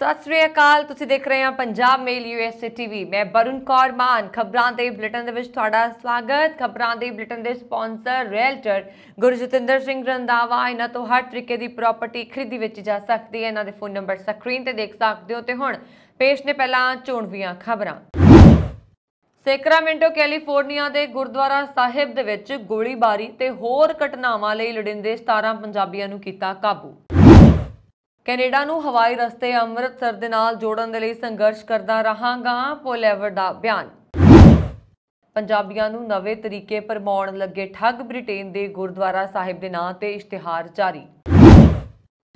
ਸਤਿ ਸ੍ਰੀ ਅਕਾਲ ਤੁਸੀਂ ਦੇਖ ਰਹੇ ਹੋ ਪੰਜਾਬ ਮੇਲ ਯੂਐਸਏ ਟੀਵੀ ਮੈਂ ਬਰੁਨ ਕੌਰ ਮਾਨ ਖਬਰਾਂ ਦੇ ਬਲਟਨ ਦੇ ਵਿੱਚ ਤੁਹਾਡਾ ਸਵਾਗਤ ਖਬਰਾਂ ਦੇ ਬਲਟਨ ਦੇ ਸਪਾਂਸਰ ਰੀਅਲਟਰ ਗੁਰਜਤਿੰਦਰ ਸਿੰਘ ਰੰਦਾਵਾ ਇਹਨਾਂ ਤੋਂ ਹਰ ਤਰੀਕੇ ਦੀ ਪ੍ਰਾਪਰਟੀ ਖਰੀਦੀ ਵਿੱਚ ਜਾ ਸਕਦੀ ਹੈ ਇਹਨਾਂ ਦੇ ਫੋਨ ਨੰਬਰ ਸਕਰੀਨ ਤੇ ਦੇਖ ਸਕਦੇ ਹੋ ਤੇ ਹੁਣ ਪੇਸ਼ ਨੇ ਪਹਿਲਾਂ ਚੋਣਵੀਆਂ ਖਬਰਾਂ ਸੈਕਰਾਮੈਂਟੋ ਕੈਲੀਫੋਰਨੀਆ ਦੇ ਗੁਰਦੁਆਰਾ ਸਾਹਿਬ ਦੇ ਵਿੱਚ ਗੋਲੀਬਾਰੀ ਤੇ ਹੋਰ ਘਟਨਾਵਾਂ ਲਈ ਲੜਿੰਦੇ 17 ਪੰਜਾਬੀਆਂ ਨੂੰ ਕੀਤਾ ਕਾਬੂ ਕੈਨੇਡਾ ਨੂੰ ਹਵਾਈ ਰਸਤੇ ਅੰਮ੍ਰਿਤਸਰ ਦੇ ਨਾਲ ਜੋੜਨ ਦੇ ਲਈ ਸੰਘਰਸ਼ ਕਰਦਾ ਰਹਾਂਗਾ ਪੋਲੇਵਰ ਦਾ ਬਿਆਨ ਪੰਜਾਬੀਆਂ ਨੂੰ ਨਵੇਂ ਤਰੀਕੇ ਪਰਮਾਉਣ ਲੱਗੇ ਠੱਗ ਬ੍ਰਿਟੇਨ ਦੇ ਗੁਰਦੁਆਰਾ ਸਾਹਿਬ ਦੇ ਨਾਂ ਤੇ ਇਸ਼ਤਿਹਾਰ ਜਾਰੀ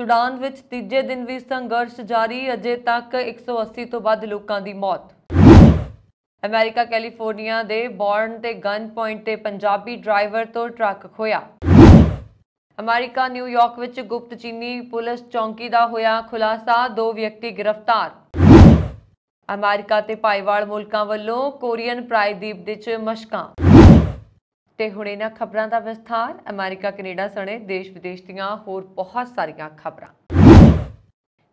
ਸੁਡਾਨ ਵਿੱਚ ਤੀਜੇ ਦਿਨ ਵੀ ਸੰਘਰਸ਼ ਜਾਰੀ ਅਜੇ ਤੱਕ 180 ਤੋਂ ਵੱਧ ਲੋਕਾਂ ਦੀ ਮੌਤ ਅਮਰੀਕਾ ਕੈਲੀਫੋਰਨੀਆ ਦੇ ਬੌਰਨ ਤੇ ਗਨ ਪੁਆਇੰਟ ਤੇ ਪੰਜਾਬੀ ਡਰਾਈਵਰ ਤੋਂ ਟਰੱਕ ਖੋਇਆ ਅਮਰੀਕਾ ਨਿਊਯਾਰਕ ਵਿੱਚ ਗੁਪਤ ਚੀਨੀ ਪੁਲਿਸ ਚੌਂਕੀ ਦਾ ਹੋਇਆ ਖੁਲਾਸਾ ਦੋ ਵਿਅਕਤੀ ਗ੍ਰਿਫਤਾਰ ਅਮਰੀਕਾ ਤੇ ਪਾਈਵਾਲ ਮੁਲਕਾਂ ਵੱਲੋਂ ਕੋਰੀਅਨ ਪ੍ਰਾਇਦੀਪ ਦੇ ਚ ਮਸ਼ਕਾਂ ਤੇ ਹੁਣ ਇਹਨਾਂ ਖਬਰਾਂ ਦਾ ਵਿਸਥਾਰ ਅਮਰੀਕਾ ਕੈਨੇਡਾ ਸਣੇ ਦੇਸ਼ ਵਿਦੇਸ਼ ਦੀਆਂ ਹੋਰ ਬਹੁਤ ਸਾਰੀਆਂ ਖਬਰਾਂ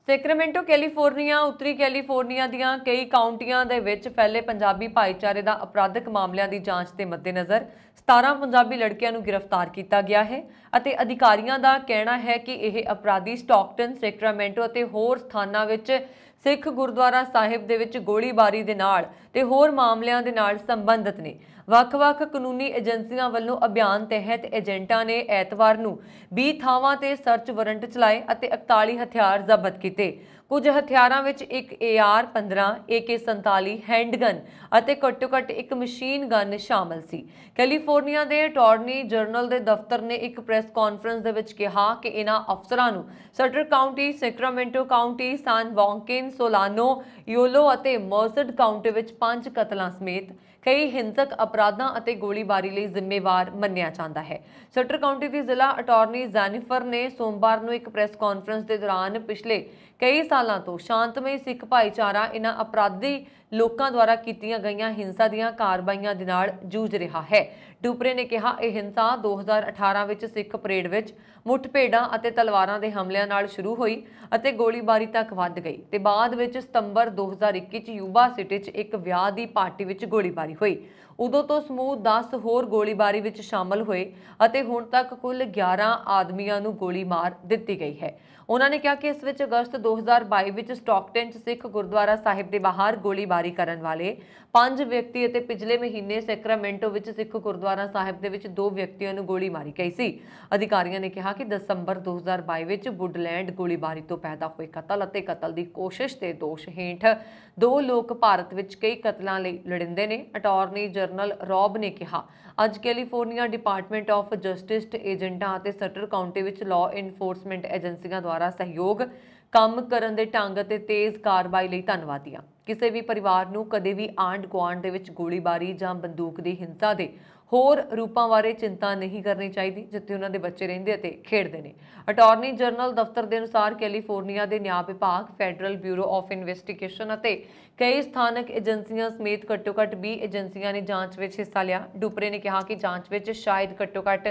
ਸੈਕਰਮੈਂਟੋ ਕੈਲੀਫੋਰਨੀਆ ਉੱਤਰੀ ਕੈਲੀਫੋਰਨੀਆ ਦੀਆਂ ਕਈ ਕਾਉਂਟੀਆਂ ਦੇ ਵਿੱਚ ਫੈਲੇ ਪੰਜਾਬੀ ਭਾਈਚਾਰੇ ਦਾ ਅਪਰਾਧਿਕ ਮਾਮਲਿਆਂ ਦੀ ਜਾਂਚ ਦੇ ਮੱਦੇਨਜ਼ਰ 17 ਪੰਜਾਬੀ ਲੜਕਿਆਂ ਨੂੰ ਗ੍ਰਿਫਤਾਰ ਕੀਤਾ ਗਿਆ ਹੈ ਅਤੇ ਅਧਿਕਾਰੀਆਂ ਦਾ ਕਹਿਣਾ ਹੈ ਕਿ ਇਹ ਅਪਰਾਧੀ ਸਟਾਕਟਨ ਸੈਕਰਮੈਂਟੋ ਅਤੇ ਹੋਰ ਸਥਾਨਾਂ ਵਿੱਚ ਸਿੱਖ ਗੁਰਦੁਆਰਾ ਸਾਹਿਬ ਦੇ ਵਿੱਚ ਗੋਲੀਬਾਰੀ ਦੇ ਨਾਲ ਤੇ ਹੋਰ ਮਾਮਲਿਆਂ ਦੇ ਨਾਲ ਸੰਬੰਧਿਤ ਨੇ ਵੱਖ-ਵੱਖ ਕਾਨੂੰਨੀ ਏਜੰਸੀਆਂ ਵੱਲੋਂ ਅਭਿਆਨ ਤਹਿਤ ਏਜੰਟਾਂ ਨੇ ਐਤਵਾਰ ਨੂੰ 20 ਥਾਵਾਂ ਤੇ ਸਰਚ ਵਾਰੰਟ ਚਲਾਏ ਅਤੇ 41 ਹਥਿਆਰ ਜ਼ਬਤ ਕੀਤੇ ਕੁਝ ਹਥਿਆਰਾਂ ਵਿੱਚ ਇੱਕ AR-15, AK-47 ਹੈਂਡਗਨ ਅਤੇ ਘੱਟੋ-ਘੱਟ ਇੱਕ ਮਸ਼ੀਨ ਗਨ ਸ਼ਾਮਲ ਸੀ। ਕੈਲੀਫੋਰਨੀਆ ਦੇ ਅਟਾਰਨੀ ਜਰਨਲ ਦੇ ਦਫ਼ਤਰ ਨੇ ਇੱਕ ਪ੍ਰੈਸ ਕਾਨਫਰੰਸ ਦੇ ਵਿੱਚ ਕਿਹਾ ਕਿ ਇਹਨਾਂ ਅਫਸਰਾਂ ਨੂੰ Sutter county, Sacramento county, San Joaquin, Solano, Yolo ਅਤੇ ਮਰਸਡ ਕਾਉਂਟੀ ਵਿੱਚ ਪੰਜ ਕਤਲਾਂ ਸਮੇਤ ਕਈ ਹਿੰਸਕ ਅਪਰਾਧਾਂ ਅਤੇ ਗੋਲੀਬਾਰੀ ਲਈ ਜ਼ਿੰਮੇਵਾਰ ਮੰਨਿਆ ਜਾਂਦਾ ਹੈ ਸਟਰ ਕਾਉਂਟੀ ਦੀ ਜ਼ਿਲ੍ਹਾ ਅਟਾਰਨੀ ਜ਼ੈਨੀਫਰ ਨੇ ਸੋਮਵਾਰ ਨੂੰ ਇੱਕ ਪ੍ਰੈਸ ਕਾਨਫਰੰਸ ਦੇ ਦੌਰਾਨ ਪਿਛਲੇ ਕਈ ਸਾਲਾਂ ਤੋਂ ਸ਼ਾਂਤਮਈ ਸਿੱਖ ਭਾਈਚਾਰਾ ਇਹਨਾਂ ਅਪਰਾਧੀ ਲੋਕਾਂ ਦੁਆਰਾ ਕੀਤੀਆਂ ਗਈਆਂ ਹਿੰਸਾ ਦੀਆਂ ਕਾਰਵਾਈਆਂ ਦੇ ਨਾਲ ਜੂਝ ਰਿਹਾ ਹੈ ਡੂਪਰੇ ਨੇ ਕਿਹਾ ਇਹ ਹਿੰਸਾ 2018 ਵਿੱਚ ਸਿੱਖ ਪਰੇਡ ਵਿੱਚ ਮੁੱਠਭੇੜਾਂ ਅਤੇ ਤਲਵਾਰਾਂ ਦੇ ਹਮਲਿਆਂ ਨਾਲ ਸ਼ੁਰੂ ਹੋਈ ਅਤੇ ਗੋਲੀਬਾਰੀ ਤੱਕ ਵੱਧ ਗਈ ਤੇ ਬਾਅਦ ਵਿੱਚ ਸਤੰਬਰ 2021 ਚ ਯੂਬਾ ਸਿਟੀ 'ਚ ਇੱਕ ਵਿਆਹ ਦੀ ਪਾਰਟੀ ਵਿੱਚ ਗੋਲੀਬਾਰੀ ਹੋਈ ਉਦੋਂ ਤੋਂ ਸਮੂਹ 10 ਹੋਰ ਗੋਲੀਬਾਰੀ ਵਿੱਚ ਸ਼ਾਮਲ ਹੋਏ ਅਤੇ ਹੁਣ ਤੱਕ ਕੁੱਲ 11 ਆਦਮੀਆਂ ਨੂੰ ਗੋਲੀ ਮਾਰ ਦਿੱਤੀ ਗਈ ਹੈ ਉਹਨਾਂ ਨੇ ਕਿਹਾ ਕਿ ਇਸ ਵਿੱਚ ਅਗਸਤ 2022 ਵਿੱਚ ਸਟਾਕਟਨ 'ਚ ਸਿੱਖ ਗੁਰਦੁਆਰਾ ਸਾਹਿਬ ਦੇ ਬਾਹਰ ਗੋਲੀਬਾਰੀ ਕਰਨ ਵਾਲੇ ਪੰਜ ਵਿਅਕਤੀ ਅਤੇ ਪਿਛਲੇ ਮਹੀਨੇ ਸੈਕਰਾਮੈਂਟੋ ਵਿੱਚ ਸਿੱਖ ਗੁਰਦੁਆਰਾ ਸਾਹਿਬ ਦੇ ਵਿੱਚ ਦੋ ਵਿਅਕਤੀਆਂ ਨੂੰ ਗੋਲੀ ਮਾਰੀ ਗਈ ਸੀ ਅਧਿਕਾਰੀਆਂ ਨੇ ਕਿਹਾ ਕਿ ਦਸੰਬਰ 2022 ਵਿੱਚ ਬੁੱਡਲੈਂਡ ਗੋਲੀਬਾਰੀ ਤੋਂ ਪੈਦਾ ਹੋਏ ਕਤਲ ਅਤੇ ਕਤਲ ਦੀ ਕੋਸ਼ਿਸ਼ ਤੇ ਦੋਸ਼ ਹੇਠ ਦੋ ਲੋਕ ਭਾਰਤ ਵਿੱਚ ਕਈ ਕਤਲਾਂ ਲਈ ਲੜਿੰਦੇ ਨੇ ਅਟਾਰਨੀ ਜਨਰਲ ਰੌਬ ਨੇ ਕਿਹਾ ਅੱਜ ਕੈਲੀਫੋਰਨੀਆ ਡਿਪਾਰਟਮੈਂਟ ਆਫ ਜਸਟਿਸ ਏਜੰਟਾਂ ਅਤੇ ਸਟਰ ਕਾਉਂਟੀ ਵਿੱਚ ਲਾਅ ਇਨਫੋਰਸਮੈਂਟ ਏਜੰਸੀਆਂ ਦੁਆਰਾ ਸਹਿਯੋਗ ਕੰਮ ਕਰਨ ਦੇ ਢੰਗ ਅਤੇ ਤੇਜ਼ ਕਾਰਵਾਈ ਲਈ ਧੰਨਵਾਦੀਆਂ ਕਿਸੇ ਵੀ ਪਰਿਵਾਰ ਨੂੰ ਕਦੇ ਵੀ ਆਂਡ ਗਵਾਂਡ ਦੇ ਵਿੱਚ ਗੋਲੀਬਾਰੀ ਜਾਂ ਬੰਦੂਕ ਦੀ ਹਿੰਸਾ ਦੇ ਹੋਰ ਰੂਪਾਂ ਬਾਰੇ ਚਿੰਤਾ ਨਹੀਂ ਕਰਨੀ ਚਾਹੀਦੀ ਜਿੱਥੇ ਉਹਨਾਂ ਦੇ ਬੱਚੇ ਰਹਿੰਦੇ ਅਤੇ ਖੇਡਦੇ ਨੇ ਅਟਾਰਨੀ ਜਨਰਲ ਦਫ਼ਤਰ ਦੇ ਅਨੁਸਾਰ ਕੈਲੀਫੋਰਨੀਆ ਦੇ ਨਿਆਂ ਵਿਭਾਗ ਫੈਡਰਲ ਬਿਊਰੋ ਆਫ ਇਨਵੈਸਟੀਗੇਸ਼ਨ ਅਤੇ ਕਈ ਸਥਾਨਕ ਏਜੰਸੀਆਂ ਸਮੇਤ ਘੱਟੋ-ਘੱਟ 20 ਏਜੰਸੀਆਂ ਨੇ ਜਾਂਚ ਵਿੱਚ ਹਿੱਸਾ ਲਿਆ ਡੁਪਰੇ ਨੇ ਕਿਹਾ ਕਿ ਜਾਂਚ ਵਿੱਚ ਸ਼ਾਇਦ ਘੱਟੋ-ਘੱਟ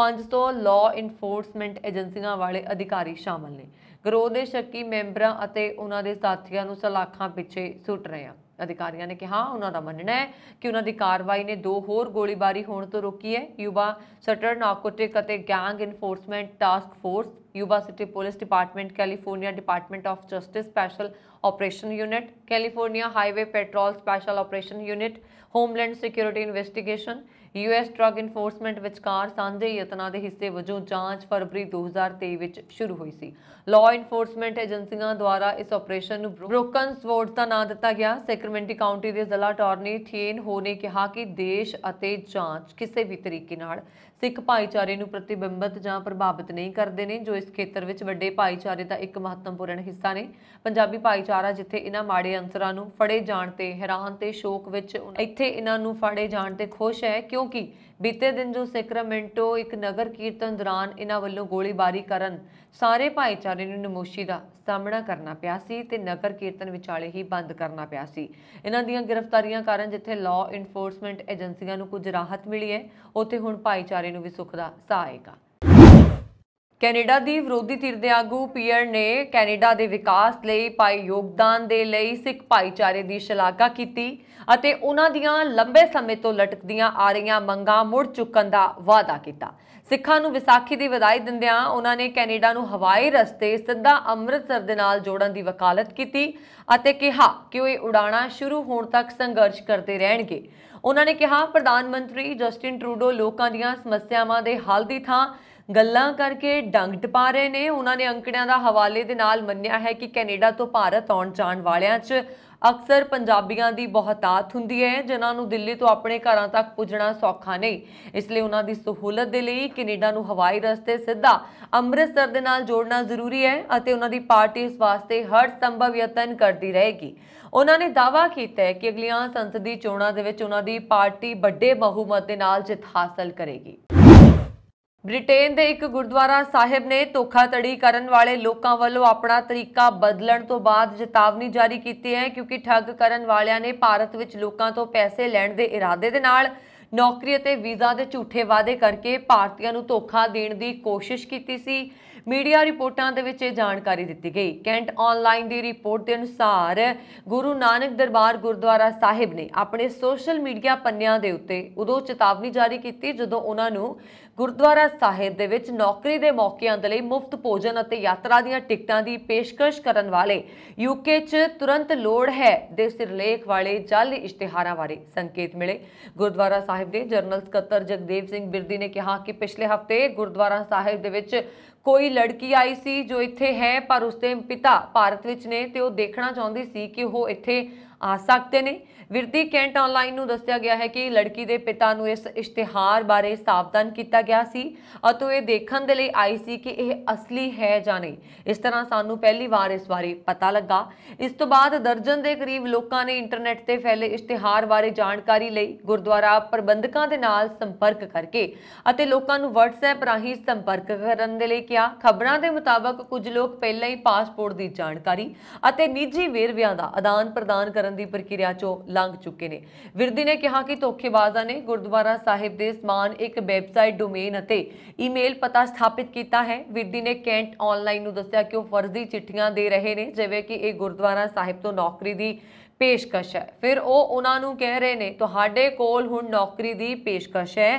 500 ਲਾਅ ਇਨਫੋਰਸਮੈਂਟ ਏਜੰਸੀਆਂ ਵਾਲੇ ਅਧਿਕਾਰੀ ਸ਼ਾਮਲ ਨੇ ਗਰੋਹ ਦੇ ਸ਼ੱਕੀ ਮੈਂਬਰਾਂ ਅਤੇ ਉਹਨਾਂ ਦੇ ਸਾਥੀਆਂ ਨੂੰ ਸਲਾਖਾਂ ਪਿੱਛੇ ਸੁੱਟ ਰਹੇ ਹਨ ਅਧਿਕਾਰੀਆਂ ਨੇ ਕਿਹਾ ਉਹਨਾਂ ਦਾ ਮੰਨਣਾ ਹੈ ਕਿ ਉਹਨਾਂ ਦੀ ਕਾਰਵਾਈ ਨੇ ਦੋ ਹੋਰ ਗੋਲੀਬਾਰੀ ਹੋਣ ਤੋਂ ਰੋਕੀ ਹੈ ਯੂਬਾ ਸਟਰ ਨਾਰਕੋਟਿਕ ਅਤੇ gang enforcement task force Yuba City police department California department of justice special operation unit California highway patrol special operation unit homeland security investigation US drug enforcement ਵਿਚਕਾਰ ਸਾਂਝੇ ਯਤਨਾਂ ਦੇ ਹਿੱਸੇ ਵਜੋਂ ਜਾਂਚ ਫਰਵਰੀ 2023 ਵਿੱਚ ਸ਼ੁਰੂ ਹੋਈ ਸੀ ਲਾਅ ਇਨਫੋਰਸਮੈਂਟ ਏਜੰਸੀਆਂ ਦੁਆਰਾ ਇਸ ਆਪਰੇਸ਼ਨ ਨੂੰ ਬ੍ਰੋਕਨ ਸਵੋਰਡ ਦਾ ਨਾਮ ਦਿੱਤਾ ਗਿਆ ਸੈਕਰਮੈਂਟੀ ਕਾਉਂਟੀ ਦੇ ਜ਼ਿਲ੍ਹਾ ਟਾਰਨੀ ਥੀਨ ਹੋ ਨੇ ਕਿਹਾ ਕਿ ਦੇਸ਼ ਅਤੇ ਜਾਂਚ ਕਿਸੇ ਵੀ ਤਰੀਕੇ ਨਾਲ ਸਿੱਖ ਭਾਈਚਾਰੇ ਨੂੰ ਪ੍ਰਤੀਬਿੰਬਤ ਜਾਂ ਪ੍ਰਭਾਵਿਤ ਨਹੀਂ ਕਰਦੇ ਨੇ ਜੋ ਇਸ ਖੇਤਰ ਵਿੱਚ ਵੱਡੇ ਭਾਈਚਾਰੇ ਦਾ ਇੱਕ ਮਹੱਤਵਪੂਰਨ ਹਿੱਸਾ ਨੇ ਪੰਜਾਬੀ ਭਾਈਚਾਰਾ ਜਿੱਥੇ ਇਹਨਾਂ ਮਾੜੇ ਅੰਸਰਾਂ ਨੂੰ ਫੜੇ ਜਾਣ ਤੇ ਹੈਰਾਨ ਤੇ ਸ਼ੋਕ ਵਿੱਚ ਇੱਥੇ ਇਹਨਾਂ ਨੂੰ ਫੜੇ ਜਾਣ ਤੇ ਖੁਸ਼ ਹੈ ਕਿ ਕਿਉਂਕਿ ਬੀਤੇ ਦਿਨ ਜੋ ਸੈਕਰਾਮੈਂਟੋ ਇੱਕ ਨਗਰ ਕੀਰਤਨ ਦੌਰਾਨ ਇਹਨਾਂ ਵੱਲੋਂ ਗੋਲੀਬਾਰੀ ਕਰਨ ਸਾਰੇ ਭਾਈਚਾਰੇ ਨੂੰ ਨਮੋਸ਼ੀ ਦਾ ਸਾਹਮਣਾ ਕਰਨਾ ਪਿਆ ਸੀ ਤੇ ਨਗਰ ਕੀਰਤਨ ਵਿਚਾਲੇ ਹੀ ਬੰਦ ਕਰਨਾ ਪਿਆ ਸੀ ਇਹਨਾਂ ਦੀਆਂ ਗ੍ਰਿਫਤਾਰੀਆਂ ਕਾਰਨ ਜਿੱਥੇ ਲਾਅ ਇਨਫੋਰਸਮੈਂਟ ਏਜੰਸੀਆਂ ਨੂੰ ਕੁਝ ਰਾਹਤ ਮਿਲੀ ਹੈ ਉੱਥੇ ਹੁਣ ਭਾਈਚਾਰੇ ਨੂੰ ਵੀ ਸੁੱਖ ਦਾ ਸਾਹ ਆਏਗਾ ਕੈਨੇਡਾ ਦੀ ਵਿਰੋਧੀ ਧਿਰ ਦੇ ਆਗੂ ਪੀਅਰ ਨੇ ਕੈਨੇਡਾ ਦੇ ਵਿਕਾਸ ਲਈ ਪਾਈ ਯੋਗਦਾਨ ਦੇ ਲਈ ਸਿੱਖ ਭਾਈਚਾਰੇ ਦੀ ਸ਼ਲਾਘਾ ਕੀਤੀ ਅਤੇ ਉਹਨਾਂ ਦੀਆਂ ਲੰਬੇ ਸਮੇਂ ਤੋਂ ਲਟਕਦੀਆਂ ਆ ਰਹੀਆਂ ਮੰਗਾਂ ਮੁੜ ਚੁੱਕਣ ਦਾ ਵਾਅਦਾ ਕੀਤਾ ਸਿੱਖਾਂ ਨੂੰ ਵਿਸਾਖੀ ਦੀ ਵਧਾਈ ਦਿੰਦਿਆਂ ਉਹਨਾਂ ਨੇ ਕੈਨੇਡਾ ਨੂੰ ਹਵਾਈ ਰਸਤੇ ਸਿੱਧਾ ਅੰਮ੍ਰਿਤਸਰ ਦੇ ਨਾਲ ਜੋੜਨ ਦੀ ਵਕਾਲਤ ਕੀਤੀ ਅਤੇ ਕਿਹਾ ਕਿ ਉਹ ਇਹ ਉਡਾਣਾ ਸ਼ੁਰੂ ਹੋਣ ਤੱਕ ਸੰਘਰਸ਼ ਕਰਦੇ ਰਹਿਣਗੇ ਉਹਨਾਂ ਨੇ ਕਿਹਾ ਪ੍ਰਧਾਨ ਮੰਤਰੀ ਜਸਟਿਨ ਟਰੂਡੋ ਲੋਕਾਂ ਦੀਆਂ ਸਮੱਸਿਆਵਾਂ ਦੇ ਹੱਲ ਦੀ ਥਾਂ ਗੱਲਾਂ ਕਰਕੇ ਡੰਗ ਟਪਾ ਰਹੇ ਨੇ ਉਹਨਾਂ ਨੇ ਅੰਕੜਿਆਂ ਦਾ ਹਵਾਲੇ ਦੇ ਨਾਲ ਮੰਨਿਆ ਹੈ ਕਿ ਕੈਨੇਡਾ ਤੋਂ ਭਾਰਤ ਆਉਣ ਜਾਣ ਵਾਲਿਆਂ 'ਚ ਅਕਸਰ ਪੰਜਾਬੀਆਂ ਦੀ ਬਹੁਤਾਤ ਹੁੰਦੀ ਹੈ ਜਿਨ੍ਹਾਂ ਨੂੰ ਦਿੱਲੀ ਤੋਂ ਆਪਣੇ ਘਰਾਂ ਤੱਕ ਪੁੱਜਣਾ ਸੌਖਾ ਨਹੀਂ ਇਸ ਲਈ ਉਹਨਾਂ ਦੀ ਸਹੂਲਤ ਦੇ ਲਈ ਕੈਨੇਡਾ ਨੂੰ ਹਵਾਈ ਰਸਤੇ ਸਿੱਧਾ ਅੰਮ੍ਰਿਤਸਰ ਦੇ ਨਾਲ ਜੋੜਨਾ ਜ਼ਰੂਰੀ ਹੈ ਅਤੇ ਉਹਨਾਂ ਦੀ ਪਾਰਟੀ ਇਸ ਵਾਸਤੇ ਹਰ ਸੰਭਵ ਯਤਨ ਕਰਦੀ ਰਹੇਗੀ ਉਹਨਾਂ ਨੇ ਦਾਅਵਾ ਕੀਤਾ ਹੈ ਕਿ ਅਗਲੀਆਂ ਸੰਸਦੀ ਚੋਣਾਂ ਦੇ ਵਿੱਚ ਉਹਨਾਂ ਦੀ ਪਾਰਟੀ ਵੱਡੇ ਬਹੁਮਤ ਦੇ ਨਾਲ ਜਿੱਤ ਹਾਸਲ ਕਰੇਗੀ ਬ੍ਰਿਟੇਨ ਦੇ ਇੱਕ ਗੁਰਦੁਆਰਾ ਸਾਹਿਬ ਨੇ ਧੋਖਾਧੜੀ ਕਰਨ ਵਾਲੇ ਲੋਕਾਂ ਵੱਲੋਂ ਆਪਣਾ ਤਰੀਕਾ ਬਦਲਣ ਤੋਂ ਬਾਅਦ ਚੇਤਾਵਨੀ ਜਾਰੀ ਕੀਤੀ ਹੈ ਕਿਉਂਕਿ ਠੱਗ ਕਰਨ ਵਾਲਿਆਂ ਨੇ ਭਾਰਤ ਵਿੱਚ ਲੋਕਾਂ ਤੋਂ ਪੈਸੇ ਲੈਣ ਦੇ ਇਰਾਦੇ ਦੇ ਨਾਲ ਨੌਕਰੀ ਅਤੇ ਵੀਜ਼ਾ ਦੇ ਝੂਠੇ ਵਾਅਦੇ ਕਰਕੇ ਭਾਰਤੀਆਂ ਨੂੰ ਧੋਖਾ ਦੇਣ ਦੀ ਕੋਸ਼ਿਸ਼ ਕੀਤੀ ਸੀ ਮੀਡੀਆ ਰਿਪੋਰਟਾਂ ਦੇ ਵਿੱਚ ਇਹ ਜਾਣਕਾਰੀ ਦਿੱਤੀ ਗਈ ਕੈਂਟ ਆਨਲਾਈਨ ਦੀ ਰਿਪੋਰਟ ਦੇ ਅਨੁਸਾਰ ਗੁਰੂ ਨਾਨਕ ਦਰਬਾਰ ਗੁਰਦੁਆਰਾ ਸਾਹਿਬ ਨੇ ਆਪਣੇ ਸੋਸ਼ਲ ਮੀਡੀਆ ਪੰਨਿਆਂ ਦੇ ਉੱਤੇ ਉਦੋਂ ਚੇਤਾਵਨੀ ਜਾਰੀ ਕੀਤੀ ਜਦੋਂ ਉਹਨਾਂ ਨੂੰ ਗੁਰਦੁਆਰਾ ਸਾਹਿਬ ਦੇ ਵਿੱਚ ਨੌਕਰੀ ਦੇ ਮੌਕਿਆਂ ਦੇ ਲਈ ਮੁਫਤ ਭੋਜਨ ਅਤੇ ਯਾਤਰਾ ਦੀਆਂ ਟਿਕਟਾਂ ਦੀ ਪੇਸ਼ਕਸ਼ ਕਰਨ ਵਾਲੇ ਯੂਕੇ 'ਚ ਤੁਰੰਤ ਲੋੜ ਹੈ ਦੇ ਸਿਰਲੇਖ ਵਾਲੇ ਜਲ ਇਸ਼ਤਿਹਾਰਾਂ ਬਾਰੇ ਸੰਕੇਤ ਮਿਲੇ ਗੁਰਦੁਆਰਾ ਸਾਹਿਬ ਦੇ ਜਨਰਲ ਸਕੱਤਰ ਜਗਦੇਵ ਸਿੰਘ ਬਿਰਦੀ ਨੇ ਕਿਹਾ ਕਿ ਪਿਛਲੇ ਹਫਤੇ ਗੁਰਦੁਆਰਾ ਸਾਹਿਬ ਦੇ ਵਿੱਚ ਕੋਈ ਲੜਕੀ ਆਈ ਸੀ ਜੋ ਇੱਥੇ ਹੈ ਪਰ ਉਸਦੇ ਪਿਤਾ ਭਾਰਤ ਵਿੱਚ ਨੇ ਤੇ ਉਹ ਦੇਖਣਾ ਚਾਹੁੰਦੀ ਸੀ ਕਿ ਉਹ ਇੱਥੇ ਆ ਸਕਦੇ ਨੇ ਵਿਰਦੀ ਕੈਂਟ ਆਨਲਾਈਨ ਨੂੰ ਦੱਸਿਆ ਗਿਆ ਹੈ ਕਿ ਲੜਕੀ ਦੇ ਪਿਤਾ ਨੂੰ ਇਸ ਇਸ਼ਤਿਹਾਰ ਬਾਰੇ ਸਾਵਧਾਨ ਕੀਤਾ ਗਿਆ ਸੀ ਅਤੇ ਇਹ ਦੇਖਣ ਦੇ ਲਈ ਆਈ ਸੀ ਕਿ ਇਹ ਅਸਲੀ ਹੈ ਜਾਂ ਨਹੀਂ ਇਸ ਤਰ੍ਹਾਂ ਸਾਨੂੰ ਪਹਿਲੀ ਵਾਰ ਇਸ ਬਾਰੇ ਪਤਾ ਲੱਗਾ ਇਸ ਤੋਂ ਬਾਅਦ ਦਰਜਨ ਦੇ ਕਰੀਬ ਲੋਕਾਂ ਨੇ ਇੰਟਰਨੈਟ ਤੇ ਫੈਲੇ ਇਸ਼ਤਿਹਾਰ ਬਾਰੇ ਜਾਣਕਾਰੀ ਲਈ ਗੁਰਦੁਆਰਾ ਪ੍ਰਬੰਧਕਾਂ ਦੇ ਨਾਲ ਸੰਪਰਕ ਕਰਕੇ ਅਤੇ ਲੋਕਾਂ ਨੂੰ WhatsApp ਰਾਹੀਂ ਸੰਪਰਕ ਕਰਨ ਦੇ ਲਈ ਕਿਹਾ ਖਬਰਾਂ ਦੇ ਮੁਤਾਬਕ ਕੁਝ ਲੋਕ ਪਹਿਲਾਂ ਹੀ ਪਾਸਪੋਰਟ ਦੀ ਜਾਣਕਾਰੀ ਅਤੇ ਨਿੱਜੀ ਵੇਰਵਿਆਂ ਦਾ ਆਦਾਨ ਪ੍ਰਦਾਨ ਕਰਨ ਦੀ ਪ੍ਰਕਿਰਿਆ 'ਚੋਂ ਲੰਘ ਚੁੱਕੇ ਨੇ ਵਿਰਦੀ ਨੇ ਕਿਹਾ ਕਿ ਧੋਖੇਬਾਜ਼ਾਂ ਨੇ ਗੁਰਦੁਆਰਾ ਸਾਹਿਬ ਦੇ ਸਮਾਨ ਇੱਕ ਵੈਬਸਾਈਟ ਡੋਮੇਨ ਅਤੇ ਈਮੇਲ ਪਤਾ ਸਥਾਪਿਤ ਕੀਤਾ ਹੈ ਵਿਰਦੀ ਨੇ ਕੈਂਟ ਆਨਲਾਈਨ ਨੂੰ ਦੱਸਿਆ ਕਿ ਉਹ ਫਰਜ਼ੀ ਚਿੱਠੀਆਂ ਦੇ ਰਹੇ ਨੇ ਜਿਵੇਂ ਕਿ ਇਹ ਗੁਰਦੁਆਰਾ ਸਾਹਿਬ ਤੋਂ ਨੌਕਰੀ ਦੀ ਪੇਸ਼ਕਸ਼ ਹੈ ਫਿਰ ਉਹ ਉਹਨਾਂ ਨੂੰ ਕਹਿ ਰਹੇ ਨੇ ਤੁਹਾਡੇ ਕੋਲ ਹੁਣ ਨੌਕਰੀ ਦੀ ਪੇਸ਼ਕਸ਼ ਹੈ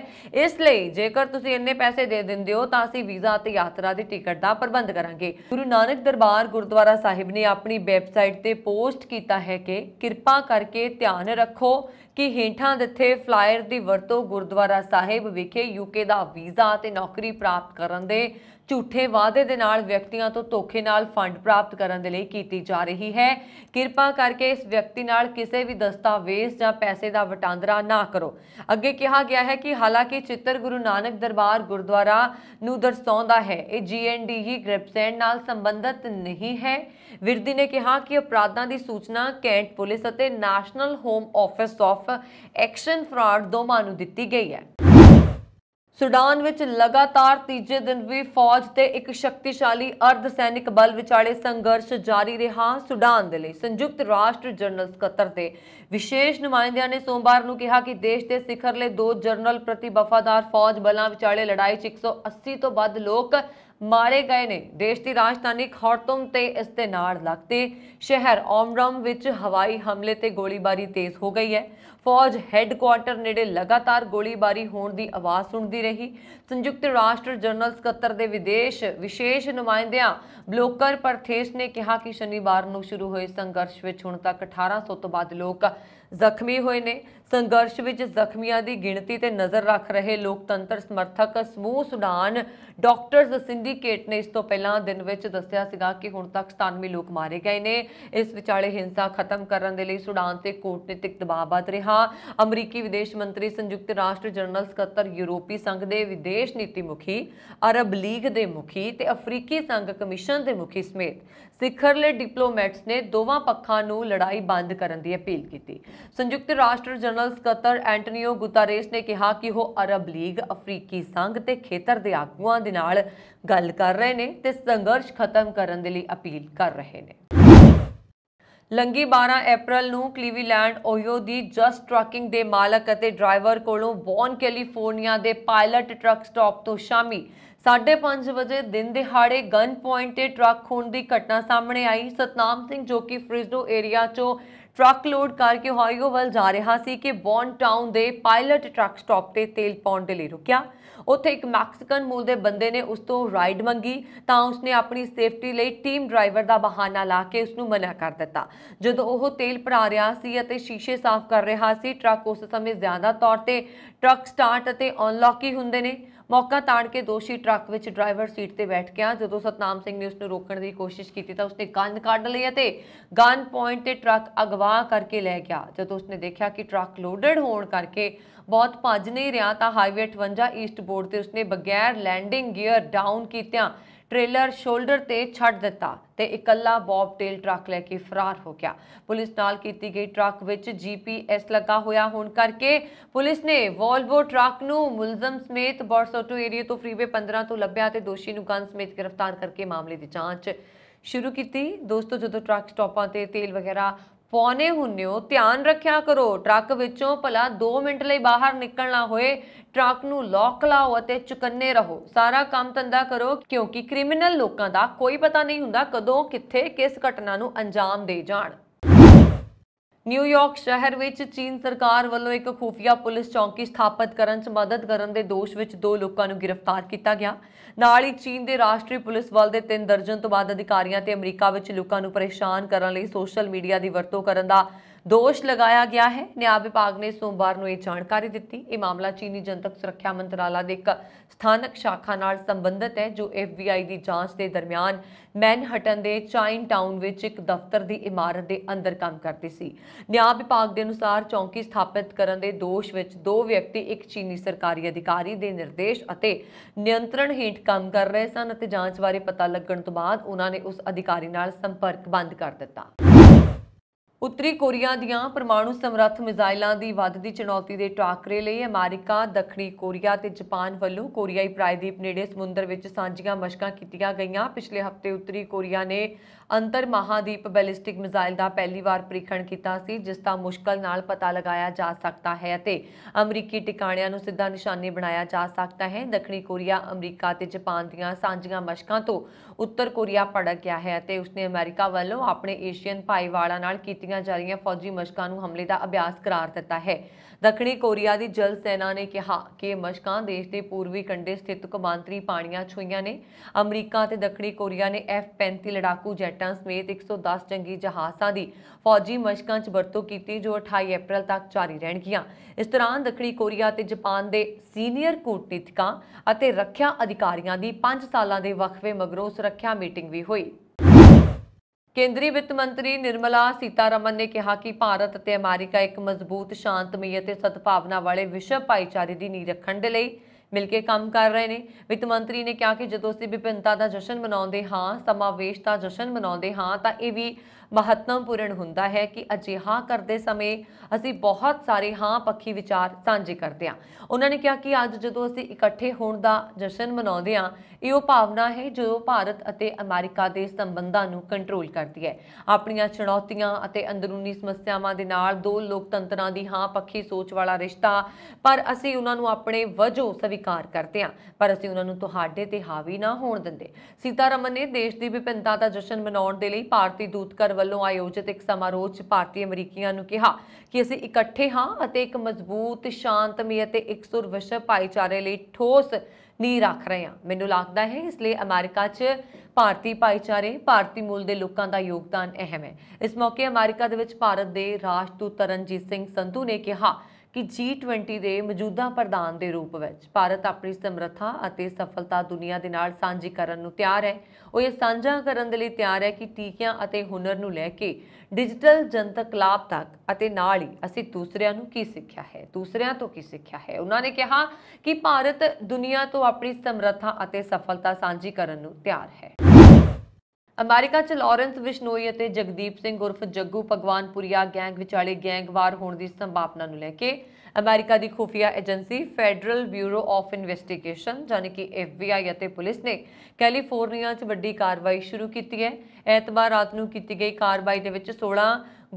ਇਸ ਲਈ ਜੇਕਰ ਤੁਸੀਂ ਇੰਨੇ ਪੈਸੇ ਦੇ ਦਿੰਦੇ ਹੋ ਤਾਂ ਅਸੀਂ ਵੀਜ਼ਾ ਅਤੇ ਯਾਤਰਾ ਦੀ ਟਿਕਟ ਦਾ ਪ੍ਰਬੰਧ ਕਰਾਂਗੇ ਗੁਰੂ ਨਾਨਕ ਦਰਬਾਰ ਗੁਰਦੁਆਰਾ ਸਾਹਿਬ ਨੇ ਆਪਣੀ ਵੈਬਸਾਈਟ ਤੇ ਪੋਸਟ ਕੀਤਾ ਹੈ ਕਿ ਕਿਰਪਾ ਕਰਕੇ ਧਿਆਨ ਰੱਖੋ ਕਿ ਹੇਠਾਂ ਦਿੱਤੇ ਫਲਾਇਰ ਦੀ ਵਰਤੋਂ ਗੁਰਦੁਆਰਾ ਸਾਹਿਬ ਵਿਖੇ ਯੂਕੇ ਦਾ ਵੀਜ਼ਾ ਤੇ ਨੌਕਰੀ ਪ੍ਰਾਪਤ ਕਰਨ ਦੇ ਝੂਠੇ ਵਾਅਦੇ ਦੇ ਨਾਲ ਵਿਅਕਤੀਆਂ ਤੋਂ ਧੋਖੇ ਨਾਲ ਫੰਡ ਪ੍ਰਾਪਤ ਕਰਨ ਦੇ ਲਈ ਕੀਤੀ ਜਾ ਰਹੀ ਹੈ ਕਿਰਪਾ ਕਰਕੇ ਇਸ ਵਿਅਕਤੀ ਨਾਲ ਕਿਸੇ ਵੀ ਦਸਤਾਵੇਜ਼ ਜਾਂ ਪੈਸੇ ਦਾ ਵਟਾਂਦਰਾ ਨਾ ਕਰੋ ਅੱਗੇ ਕਿਹਾ ਗਿਆ ਹੈ ਕਿ ਹਾਲਾਂਕਿ ਚਿੱਤਰ ਗੁਰੂ ਨਾਨਕ ਦਰਬਾਰ ਗੁਰਦੁਆਰਾ ਨੂੰ ਦਰਸਾਉਂਦਾ ਹੈ ਇਹ ਜੀਐਨਡੀ ਹੀ ਗ੍ਰਿਪਸੈਂਡ ਨਾਲ ਸੰਬੰਧਿਤ ਨਹੀਂ ਹੈ ਵਿਰਦੀ ਨੇ ਕਿਹਾ ਕਿ ਅਪਰਾਧਾਂ ਦੀ ਸੂਚਨਾ ਕੈਂਟ ਪੁਲਿਸ ਅਤੇ national home office of of action fraud ਦੋਵਾਂ ਨੂੰ ਦਿੱਤੀ ਗਈ ਹੈ ਸੁਡਾਨ ਵਿੱਚ ਲਗਾਤਾਰ ਤੀਜੇ ਦਿਨ ਵੀ ਫੌਜ ਤੇ ਇੱਕ ਸ਼ਕਤੀਸ਼ਾਲੀ ਅਰਧ ਸੈਨਿਕ ਬਲ ਵਿਚਾਲੇ ਸੰਘਰਸ਼ ਜਾਰੀ ਰਿਹਾ ਸੁਡਾਨ ਦੇ ਲਈ ਸੰਯੁਕਤ ਰਾਸ਼ਟਰ ਜਨਰਲ ਸਕੱਤਰ ਦੇ ਵਿਸ਼ੇਸ਼ ਨੁਮਾਇੰਦਿਆਂ ਨੇ ਸੋਮਵਾਰ ਨੂੰ ਕਿਹਾ ਕਿ ਦੇਸ਼ ਦੇ ਸਿਖਰਲੇ ਦੋ ਜਨਰਲ ਪ੍ਰਤੀ ਵਫਾਦਾਰ ਫੌਜ ਬਲਾਂ ਵਿਚਾਲੇ ਲੜਾਈ 'ਚ 180 ਤੋਂ ਵੱਧ ਲੋਕ ਮਾਰੇ ਗਏ ਨੇ ਦੇਸ਼ ਦੀ ਰਾਜਧਾਨੀ ਖੌਰਤਮ ਤੇ ਇਸ ਦੇ ਨਾਲ ਲੱਗਦੇ ਸ਼ਹਿਰ ਓਮਰਮ ਵਿੱਚ ਹਵਾਈ ਹਮਲੇ ਤੇ ਗੋਲੀਬਾਰੀ ਤੇਜ਼ ਹੋ ਗਈ ਹੈ ਫੌਜ ਹੈੱਡਕੁਆਰਟਰ ਨੇੜੇ ਲਗਾਤਾਰ ਗੋਲੀਬਾਰੀ ਹੋਣ ਦੀ ਆਵਾਜ਼ ਸੁਣਦੀ ਰਹੀ ਸੰਯੁਕਤ ਰਾਸ਼ਟਰ ਜਨਰਲ ਸਕੱਤਰ ਦੇ ਵਿਦੇਸ਼ ਵਿਸ਼ੇਸ਼ ਨੁਮਾਇੰਦਿਆਂ ਬਲੋਕਰ ਪਰਥੇਸ ਨੇ ਕਿਹਾ ਕਿ ਸ਼ਨੀਵਾਰ ਨੂੰ ਸ਼ੁਰੂ ਹੋਏ ਸੰਘਰਸ਼ ਵਿੱਚ ਹੁਣ ਤੱਕ 1800 ਤੋਂ ਵੱਧ ਲੋਕ ਜ਼ਖਮੀ ਹੋਏ ਨੇ ਸੰਘਰਸ਼ ਵਿੱਚ ਜ਼ਖਮੀਆਂ ਦੀ ਗਿਣਤੀ ਤੇ ਨਜ਼ਰ ਰੱਖ ਰਹੇ ਲੋਕਤੰਤਰ ਸਮਰਥਕ ਸਮੂਹ ਸੁਡਾਨ ਡਾਕਟਰਸ ਸਿੰਡੀਕੇਟ ਨੇ ਇਸ ਤੋਂ ਪਹਿਲਾਂ ਦਿਨ ਵਿੱਚ ਦੱਸਿਆ ਸੀਗਾ ਕਿ ਹੁਣ ਤੱਕ 97 ਲੋਕ ਮਾਰੇ ਗਏ ਨੇ ਇਸ ਵਿਚਾਲੇ ਹਿੰਸਾ ਖਤਮ ਕਰਨ ਦੇ ਲਈ ਸੁਡਾਨ ਤੇ ਕੂਟਨੀਤਿਕ ਦਬਾਅ ਵੱਧ ਰਿਹਾ ਅਮਰੀਕੀ ਵਿਦੇਸ਼ ਮੰਤਰੀ ਸੰਯੁਕਤ ਰਾਸ਼ਟਰ ਜਨਰਲ ਸਕੱਤਰ ਯੂਰੋਪੀ ਸੰਘ ਦੇ ਵਿਦੇਸ਼ ਨੀਤੀ ਮੁਖੀ ਅਰਬ ਲੀਗ ਦੇ ਮੁਖੀ ਤੇ ਅਫਰੀਕੀ ਸੰਘ ਕਮਿਸ਼ਨ ਦੇ ਮੁਖੀ ਸਮੇਤ ਸਿਖਰਲੇ ਡਿਪਲੋਮੈਟਸ ਨੇ ਦੋਵਾਂ ਪੱਖਾਂ ਨੂੰ ਲੜਾਈ ਬੰਦ ਕਰਨ ਦੀ ਅਪੀਲ ਕੀਤੀ ਸੰਯੁਕਤ ਰਾਸ਼ਟਰ ਜਨਰਲ ਸਕੱਤਰ ਐਂਟੋਨੀਓ ਗੁਤਾਰੇਸ ਨੇ ਕਿਹਾ ਕਿ ਉਹ ਅਰਬ ਲੀਗ ਅਫਰੀਕੀ ਸੰਘ ਤੇ ਖੇਤਰ ਦੇ ਆਗੂਆਂ ਦੇ ਨਾਲ ਗੱਲ ਕਰ ਰਹੇ ਨੇ ਤੇ ਸੰਘਰਸ਼ ਖਤਮ ਕਰਨ ਦੇ ਲਈ ਅਪੀਲ ਕਰ ਰਹੇ ਨੇ ਲੰਗੀ 12 ਅਪ੍ਰੈਲ ਨੂੰ ਕਲੀਵਿਲੈਂਡ ਓਯੋ ਦੀ ਜਸਟ ਟਰੱਕਿੰਗ ਦੇ ਮਾਲਕ ਅਤੇ ਡਰਾਈਵਰ ਕੋਲੋਂ ਬੌਨ ਕੈਲੀਫੋਰਨੀਆ ਦੇ ਪਾਇਲਟ ਟਰੱਕ ਸਟਾਪ ਤੋਂ ਸ਼ਾਮੀ 5:30 ਵਜੇ ਦਿਨ ਦਿਹਾੜੇ ਗਨ ਪੁਆਇੰਟ ਤੇ ਟਰੱਕ ਖੋਣ ਦੀ ਘਟਨਾ ਸਾਹਮਣੇ ਆਈ ਸਤਨਾਮ ਸਿੰਘ ਜੋ ਕਿ ਫ੍ਰਿਜਡੋ ਏਰੀਆ ਚੋਂ ਟਰੱਕ ਲੋਡ ਕਰਕੇ ਹੋਇਗੋ ਵੱਲ ਜਾ ਰਿਹਾ ਸੀ ਕਿ ਬੌਨ ਟਾਊਨ ਦੇ ਪਾਇਲਟ ਟਰੱਕ ਸਟਾਪ ਤੇ ਤੇਲ ਪਾਉਣ ਦੇ ਲਈ ਰੁਕਿਆ ਉੱਥੇ ਇੱਕ ਮੈਕਸੀਕਨ ਮੂਲ ਦੇ ਬੰਦੇ ਨੇ ਉਸ ਤੋਂ ਰਾਈਡ ਮੰਗੀ ਤਾਂ ਉਸਨੇ ਆਪਣੀ ਸੇਫਟੀ ਲਈ ਟੀਮ ਡਰਾਈਵਰ ਦਾ ਬਹਾਨਾ ਲਾ ਕੇ ਉਸ ਨੂੰ ਮਨਾ ਕਰ ਦਿੱਤਾ ਜਦੋਂ ਉਹ ਤੇਲ ਭਰਾ ਰਿਹਾ ਸੀ ਅਤੇ ਸ਼ੀਸ਼ੇ ਸਾਫ਼ ਕਰ ਰਿਹਾ ਸੀ ਟਰੱਕ ਉਸ ਸਮੇਂ ਜ਼ਿਆਦਾ ਤੌਰ ਤੇ ਟਰੱਕ ਸਟਾਰਟ ਅਤੇ ਅਨਲੌਕ ਹੀ ਹੁੰਦੇ ਨੇ ਮੌਕਾ ਤਾੜ ਕੇ ਦੋਸ਼ੀ ਟਰੱਕ ਵਿੱਚ ਡਰਾਈਵਰ ਸੀਟ ਤੇ ਬੈਠ ਗਿਆ ਜਦੋਂ ਸਤਨਾਮ ਸਿੰਘ ਨੇ ਉਸ ਨੂੰ ਰੋਕਣ ਦੀ ਕੋਸ਼ਿਸ਼ ਕੀਤੀ ਤਾਂ ਉਸਨੇ ਗਨ ਕੱਢ ਲਈ ਅਤੇ ਗਨ ਪੁਆਇੰਟ ਤੇ ਟਰੱਕ ਅਗਵਾ ਕਰਕੇ ਲੈ ਗਿਆ ਜਦੋਂ ਉਸਨੇ ਦੇਖਿਆ ਕਿ ਟਰੱਕ ਲੋਡਡ ਹੋਣ ਕਰਕੇ ਬਹੁਤ ਭੱਜ ਨਹੀਂ ਰਿਹਾ ਤਾਂ ਹਾਈਵੇ 58 ਈਸਟ ਬੋਰਡ ਤੇ ਉਸਨੇ ਬਗੈਰ ਲੈਂਡਿੰਗ ਗੀਅਰ ਡਾਊਨ ਕੀਤਿਆਂ ਟ੍ਰੇਲਰ ਸ਼ੋਲਡਰ ਤੇ ਛੱਡ ਦਿੱਤਾ ਤੇ ਇਕੱਲਾ ਬੌਬ ਟੇਲ ਟਰੱਕ ਲੈ ਕੇ ਫਰਾਰ ਹੋ ਗਿਆ ਪੁਲਿਸ ਨਾਲ ਕੀਤੀ ਗਈ ਟਰੱਕ ਵਿੱਚ ਜੀਪੀਐਸ ਲੱਗਾ ਹੋਇਆ ਹੋਣ ਕਰਕੇ ਪੁਲਿਸ ਨੇ ਵੋਲਵੋ ਟਰੱਕ ਨੂੰ ਮੁਲਜ਼ਮ ਸਮੇਤ ਬਰਸੋਟੋ ਏਰੀਆ ਤੋਂ ਫਰੀਵੇ 15 ਤੋਂ ਲੱਭਿਆ ਤੇ ਦੋਸ਼ੀ ਨੂੰ ਗਨ ਸਮੇਤ ਗ੍ਰਿਫਤਾਰ ਕਰਕੇ ਮਾਮਲੇ ਦੀ ਜਾਂਚ ਸ਼ੁਰੂ ਕੀਤੀ ਦੋਸਤੋ ਜਦੋਂ ਟਰੱਕ ਸਟਾਪਾਂ ਤੇ ਤੇਲ ਵਗੈਰਾ ਪੌਣੇ ਹੁੰਨੇ ਹੋ ਧਿਆਨ ਰੱਖਿਆ ਕਰੋ ਟਰੱਕ ਵਿੱਚੋਂ ਭਲਾ 2 ਮਿੰਟ ਲਈ ਬਾਹਰ ਨਿਕਲਣਾ ਹੋਏ ਟਰੱਕ ਨੂੰ ਲੌਕ ਲਾਓ ਅਤੇ ਚੁਕੰਨੇ ਰਹੋ ਸਾਰਾ ਕੰਮ ਤੰਦਾ ਕਰੋ ਕਿਉਂਕਿ ਕ੍ਰਿਮੀਨਲ ਲੋਕਾਂ ਦਾ ਕੋਈ ਪਤਾ ਨਹੀਂ ਹੁੰਦਾ ਕਦੋਂ ਕਿੱਥੇ ਕਿਸ ਘਟਨਾ ਨੂੰ ਅੰਜਾਮ ਦੇ ਜਾਣ ਨਿਊਯਾਰਕ ਸ਼ਹਿਰ ਵਿੱਚ ਚੀਨ ਸਰਕਾਰ ਵੱਲੋਂ ਇੱਕ ਖੂਫੀਆ ਪੁਲਿਸ ਚੌਂਕੀ ਸਥਾਪਿਤ ਕਰਨ 'ਚ ਮਦਦ ਕਰਨ ਦੇ ਦੋਸ਼ ਵਿੱਚ ਦੋ ਲੋਕਾਂ ਨੂੰ ਗ੍ਰਿਫਤਾਰ ਕੀਤਾ ਗਿਆ ਨਾਲ ਹੀ ਚੀਨ ਦੇ ਰਾਸ਼ਟਰੀ ਪੁਲਿਸ ਬਲ ਦੇ ਤਿੰਨ ਦਰਜਨ ਤੋਂ ਵੱਧ ਅਧਿਕਾਰੀਆਂ ਤੇ ਅਮਰੀਕਾ ਵਿੱਚ ਲੋਕਾਂ ਨੂੰ ਪਰੇਸ਼ਾਨ ਕਰਨ ਲਈ ਸੋਸ਼ਲ ਮੀਡੀਆ ਦੀ ਵਰਤੋਂ ਕਰਨ ਦਾ ਦੋਸ਼ ਲਗਾਇਆ ਗਿਆ ਹੈ ਨਿਆਂ ਵਿਭਾਗ ਨੇ ਸੋਮਵਾਰ ਨੂੰ ਇਹ ਜਾਣਕਾਰੀ ਦਿੱਤੀ ਇਹ ਮਾਮਲਾ ਚੀਨੀ ਜਨਤਕ ਸੁਰੱਖਿਆ ਮੰਤਰਾਲਾ ਦੇ ਇੱਕ ਸਥਾਨਕ ਸ਼ਾਖਾ ਨਾਲ ਸੰਬੰਧਿਤ ਹੈ ਜੋ ਐਫਬੀਆਈ ਦੀ ਜਾਂਚ ਦੇ ਦਰਮਿਆਨ ਮੈਨਹਟਨ ਦੇ ਚਾਈਨ ਟਾਊਨ ਵਿੱਚ ਇੱਕ ਦਫ਼ਤਰ ਦੀ ਇਮਾਰਤ ਦੇ ਅੰਦਰ ਕੰਮ ਕਰਦੀ ਸੀ ਨਿਆਂ ਵਿਭਾਗ ਦੇ ਅਨੁਸਾਰ ਚੌਂਕੀ ਸਥਾਪਿਤ ਕਰਨ ਦੇ ਦੋਸ਼ ਵਿੱਚ ਦੋ ਵਿਅਕਤੀ ਇੱਕ ਚੀਨੀ ਸਰਕਾਰੀ ਅਧਿਕਾਰੀ ਦੇ ਨਿਰਦੇਸ਼ ਅਤੇ ਨਿਯੰਤਰਣ ਹੇਠ ਕੰਮ ਕਰ ਰਹੇ ਸਨ ਅਤੇ ਜਾਂਚ ਬਾਰੇ ਪਤਾ ਲੱਗਣ ਤੋਂ ਬਾਅਦ ਉਹਨਾਂ ਨੇ ਉਸ ਅਧਿਕਾਰੀ ਨਾਲ ਸੰਪਰਕ ਬੰਦ ਕਰ ਦਿੱਤਾ ਉੱਤਰੀ ਕੋਰੀਆ ਦੀਆਂ ਪਰਮਾਣੂ ਸਮਰੱਥ ਮਿਜ਼ਾਈਲਾਂ ਦੀ ਵੱਧਦੀ ਚੁਣੌਤੀ ਦੇ ਟਾਕਰੇ ਲਈ ਅਮਰੀਕਾ, ਦੱਖਣੀ ਕੋਰੀਆ ਤੇ ਜਾਪਾਨ ਵੱਲੋਂ ਕੋਰੀਆਈ ਪ੍ਰਾਇਦੀਪ ਨੇੜੇ ਸਮੁੰਦਰ ਵਿੱਚ ਸਾਂਝੀਆਂ ਮਸ਼ਕਾਂ ਕੀਤੀਆਂ ਗਈਆਂ। ਪਿਛਲੇ ਹਫ਼ਤੇ ਉੱਤਰੀ ਕੋਰੀਆ ਨੇ ਅੰਤਰ ਮਹਾਦੀਪ ਬੈਲਿਸਟਿਕ ਮਿਜ਼ਾਈਲ ਦਾ ਪਹਿਲੀ ਵਾਰ ਪ੍ਰੀਖਣ ਕੀਤਾ ਸੀ ਜਿਸ ਦਾ ਮੁਸ਼ਕਲ ਨਾਲ ਪਤਾ ਲਗਾਇਆ ਜਾ ਸਕਦਾ ਹੈ ਅਤੇ ਅਮਰੀਕੀ ਟਿਕਾਣਿਆਂ ਨੂੰ ਸਿੱਧਾ ਨਿਸ਼ਾਨੇ ਬਣਾਇਆ ਜਾ ਸਕਦਾ ਹੈ। ਦੱਖਣੀ ਕੋਰੀਆ ਅਮਰੀਕਾ ਤੇ ਜਾਪਾਨ ਦੀਆਂ ਸਾਂਝੀਆਂ ਮਸ਼ਕਾਂ ਤੋਂ ਉੱਤਰ ਕੋਰੀਆ ਭੜਕ ਗਿਆ ਹੈ ਅਤੇ ਉਸਨੇ ਅਮਰੀਕਾ ਵੱਲੋਂ ਆਪਣੇ ਏਸ਼ੀਅਨ ਭਾਈਵਾਲਾਂ ਨਾਲ ਕੀਤੀ ਕੀਤੀਆਂ ਜਾ ਰਹੀਆਂ ਫੌਜੀ ਮਸ਼ਕਾਂ ਨੂੰ ਹਮਲੇ ਦਾ ਅਭਿਆਸ ਕਰਾਰ ਦਿੱਤਾ ਹੈ ਦੱਖਣੀ ਕੋਰੀਆ ਦੀ ਜਲ ਸੈਨਾ ਨੇ ਕਿਹਾ ਕਿ ਮਸ਼ਕਾਂ ਦੇਸ਼ ਦੇ ਪੂਰਬੀ ਕੰਢੇ ਸਥਿਤ ਕਮਾਂਤਰੀ ਪਾਣੀਆਂ ਛੁਈਆਂ ਨੇ ਅਮਰੀਕਾ ਤੇ ਦੱਖਣੀ ਕੋਰੀਆ ਨੇ F-35 ਲੜਾਕੂ ਜੈਟਾਂ ਸਮੇਤ 110 ਜੰਗੀ ਜਹਾਜ਼ਾਂ ਦੀ ਫੌਜੀ ਮਸ਼ਕਾਂ 'ਚ ਵਰਤੋਂ ਕੀਤੀ ਜੋ 28 ਅਪ੍ਰੈਲ ਤੱਕ ਜਾਰੀ ਰਹਿਣਗੀਆਂ ਇਸ ਦੌਰਾਨ ਦੱਖਣੀ ਕੋਰੀਆ ਤੇ ਜਾਪਾਨ ਦੇ ਸੀਨੀਅਰ ਕੂਟਨੀਤਿਕਾਂ ਅਤੇ ਰੱਖਿਆ ਅਧਿਕਾਰੀਆਂ ਦੀ 5 ਸਾਲਾਂ ਦੇ ਵਕਫੇ ਮਗਰੋਂ ਸੁਰੱਖਿਆ ਮੀਟਿੰਗ ਵੀ ਹੋਈ ਕੇਂਦਰੀ ਵਿੱਤ ਮੰਤਰੀ ਨਿਰਮਲਾ ਸੀਤਾਰਮਨ ਨੇ ਕਿਹਾ ਕਿ ਭਾਰਤ ਤੇ ਅਮਰੀਕਾ ਇੱਕ ਮਜ਼ਬੂਤ ਸ਼ਾਂਤਮਈ ਅਤੇ ਸਦਭਾਵਨਾ ਵਾਲੇ ਵਿਸ਼ਵ ਭਾਈਚਾਰੇ ਦੀ ਨੀਂਹ ਰੱਖਣ ਦੇ ਲਈ ਮਿਲ ਕੇ ਕੰਮ ਕਰ ਰਹੇ ਨੇ ਵਿੱਤ ਮੰਤਰੀ ਨੇ ਕਿਹਾ ਕਿ ਜਦੋਂ ਅਸੀਂ ਵਿਭਿੰਨਤਾ ਦਾ ਜਸ਼ਨ ਮਨਾਉਂਦੇ ਹਾਂ ਸਮਾਵੇਸ਼ ਦਾ ਜਸ਼ਨ ਮਨਾਉਂਦੇ ਹਾਂ ਤਾਂ ਇਹ ਵੀ ਮਹੱਤਵਪੂਰਨ ਹੁੰਦਾ ਹੈ ਕਿ ਅਜਿਹਾ ਕਰਦੇ ਸਮੇਂ ਅਸੀਂ ਬਹੁਤ ਸਾਰੇ ਹਾਂ ਪੱਖੀ ਵਿਚਾਰ ਸਾਂਝੇ ਕਰਦੇ ਹਾਂ ਉਹਨਾਂ ਨੇ ਕਿਹਾ ਕਿ ਅੱਜ ਜਦੋਂ ਅਸੀਂ ਇਕੱਠੇ ਹੋਣ ਦਾ ਜਸ਼ਨ ਮਨਾਉਂਦੇ ਹਾਂ ਇਹ ਉਹ ਭਾਵਨਾ ਹੈ ਜੋ ਭਾਰਤ ਅਤੇ ਅਮਰੀਕਾ ਦੇ ਸੰਬੰਧਾਂ ਨੂੰ ਕੰਟਰੋਲ ਕਰਦੀ ਹੈ ਆਪਣੀਆਂ ਚੁਣੌਤੀਆਂ ਅਤੇ ਅੰਦਰੂਨੀ ਸਮੱਸਿਆਵਾਂ ਦੇ ਨਾਲ ਦੋ ਲੋਕਤੰਤਰਾਂ ਦੀ ਹਾਂ ਪੱਖੀ ਸੋਚ ਵਾਲਾ ਰਿਸ਼ਤਾ ਪਰ ਅਸੀਂ ਉਹਨਾਂ ਨੂੰ ਆਪਣੇ ਵਜੋਂ ਸਵੀਕਾਰ ਕਰਦੇ ਹਾਂ ਪਰ ਅਸੀਂ ਉਹਨਾਂ ਨੂੰ ਤੁਹਾਡੇ ਤੇ ਹਾਵੀ ਨਾ ਹੋਣ ਦਿੰਦੇ ਸੀਤਾਰਮਨ ਨੇ ਦੇਸ਼ ਦੀ ਵਿਭਿੰਨਤਾ ਦਾ ਜਸ਼ਨ ਮਨਾਉਣ ਦੇ ਲਈ ਭਾਰਤੀ ਦੂਤਕਰ ਵੱਲੋਂ ਆਯੋਜਿਤ ਇੱਕ ਸਮਾਰੋਹ 'ਚ ਭਾਰਤੀ ਅਮਰੀਕੀਆਂ ਨੂੰ ਕਿਹਾ ਕਿ ਅਸੀਂ ਇਕੱਠੇ ਹਾਂ ਅਤੇ ਇੱਕ ਮਜ਼ਬੂਤ ਸ਼ਾਂਤਮਈ ਅਤੇ ਇਕਸੁਰ ਵਿਸ਼ਵ ਭਾਈਚਾਰੇ ਲਈ ਠੋਸ ਨੀ ਰੱਖ ਰਹੇ ਹਾਂ ਮੈਨੂੰ ਲੱਗਦਾ ਹੈ ਇਸ ਲਈ ਅਮਰੀਕਾ 'ਚ ਭਾਰਤੀ ਭਾਈਚਾਰੇ ਭਾਰਤੀ ਮੂਲ ਦੇ ਲੋਕਾਂ ਦਾ ਯੋਗਦਾਨ ਅਹਿਮ ਹੈ ਇਸ ਮੌਕੇ ਅਮਰੀਕਾ ਦੇ ਵਿੱਚ ਭਾਰਤ ਦੇ ਰਾਸ਼ਟਦੂਤ ਤਰਨਜੀਤ ਸਿੰਘ ਸੰਧੂ ਨੇ ਕਿਹਾ ਕਿ G20 ਦੇ ਮੌਜੂਦਾ ਪ੍ਰਧਾਨ ਦੇ ਰੂਪ ਵਿੱਚ ਭਾਰਤ ਆਪਣੀ ਸਮਰੱਥਾ ਅਤੇ ਸਫਲਤਾ ਦੁਨੀਆ ਦੇ ਨਾਲ ਸਾਂਝੀ ਕਰਨ ਨੂੰ ਤਿਆਰ ਹੈ ਉਹ ਇਹ ਸਾਂਝਾ ਕਰਨ ਦੇ ਲਈ ਤਿਆਰ ਹੈ ਕਿ ਟੀਕਿਆਂ ਅਤੇ ਹੁਨਰ ਨੂੰ ਲੈ ਕੇ ਡਿਜੀਟਲ ਜਨਤਕ ਲਾਭ ਤੱਕ ਅਤੇ ਨਾਲ ਹੀ ਅਸੀਂ ਦੂਸਰਿਆਂ ਨੂੰ ਕੀ ਸਿੱਖਿਆ ਹੈ ਦੂਸਰਿਆਂ ਤੋਂ ਕੀ ਸਿੱਖਿਆ ਹੈ ਉਹਨਾਂ ਨੇ ਕਿਹਾ ਕਿ ਭਾਰਤ ਦੁਨੀਆ ਤੋਂ ਆਪਣੀ ਸਮਰੱਥਾ ਅਤੇ ਸਫਲਤਾ ਸਾਂਝੀ ਕਰਨ ਨੂੰ ਤਿਆਰ ਹੈ ਅਮਰੀਕਾ 'ਚ ਲਾਰੈਂਸ ਵਿਸ਼ਨੋਈ ਅਤੇ ਜਗਦੀਪ ਸਿੰਘ ਉਰਫ ਜੱਗੂ ਭਗਵਾਨਪੁਰੀਆ ਗੈਂਗ ਵਿਚਾਲੇ ਗੈਂਗਵਾਰ ਹੋਣ ਦੀ ਸੰਭਾਵਨਾ ਨੂੰ ਲੈ ਕੇ ਅਮਰੀਕਾ ਦੀ ਖੁਫੀਆ agency federal bureau of investigation ਜਾਨੀ ਕਿ ਐਫਬੀਆਈ ਅਤੇ ਪੁਲਿਸ ਨੇ ਕੈਲੀਫੋਰਨੀਆ 'ਚ ਵੱਡੀ ਕਾਰਵਾਈ ਸ਼ੁਰੂ ਕੀਤੀ ਹੈ ਐਤਵਾਰ ਰਾਤ ਨੂੰ ਕੀਤੀ ਗਈ ਕਾਰਵਾਈ ਦੇ ਵਿੱਚ 16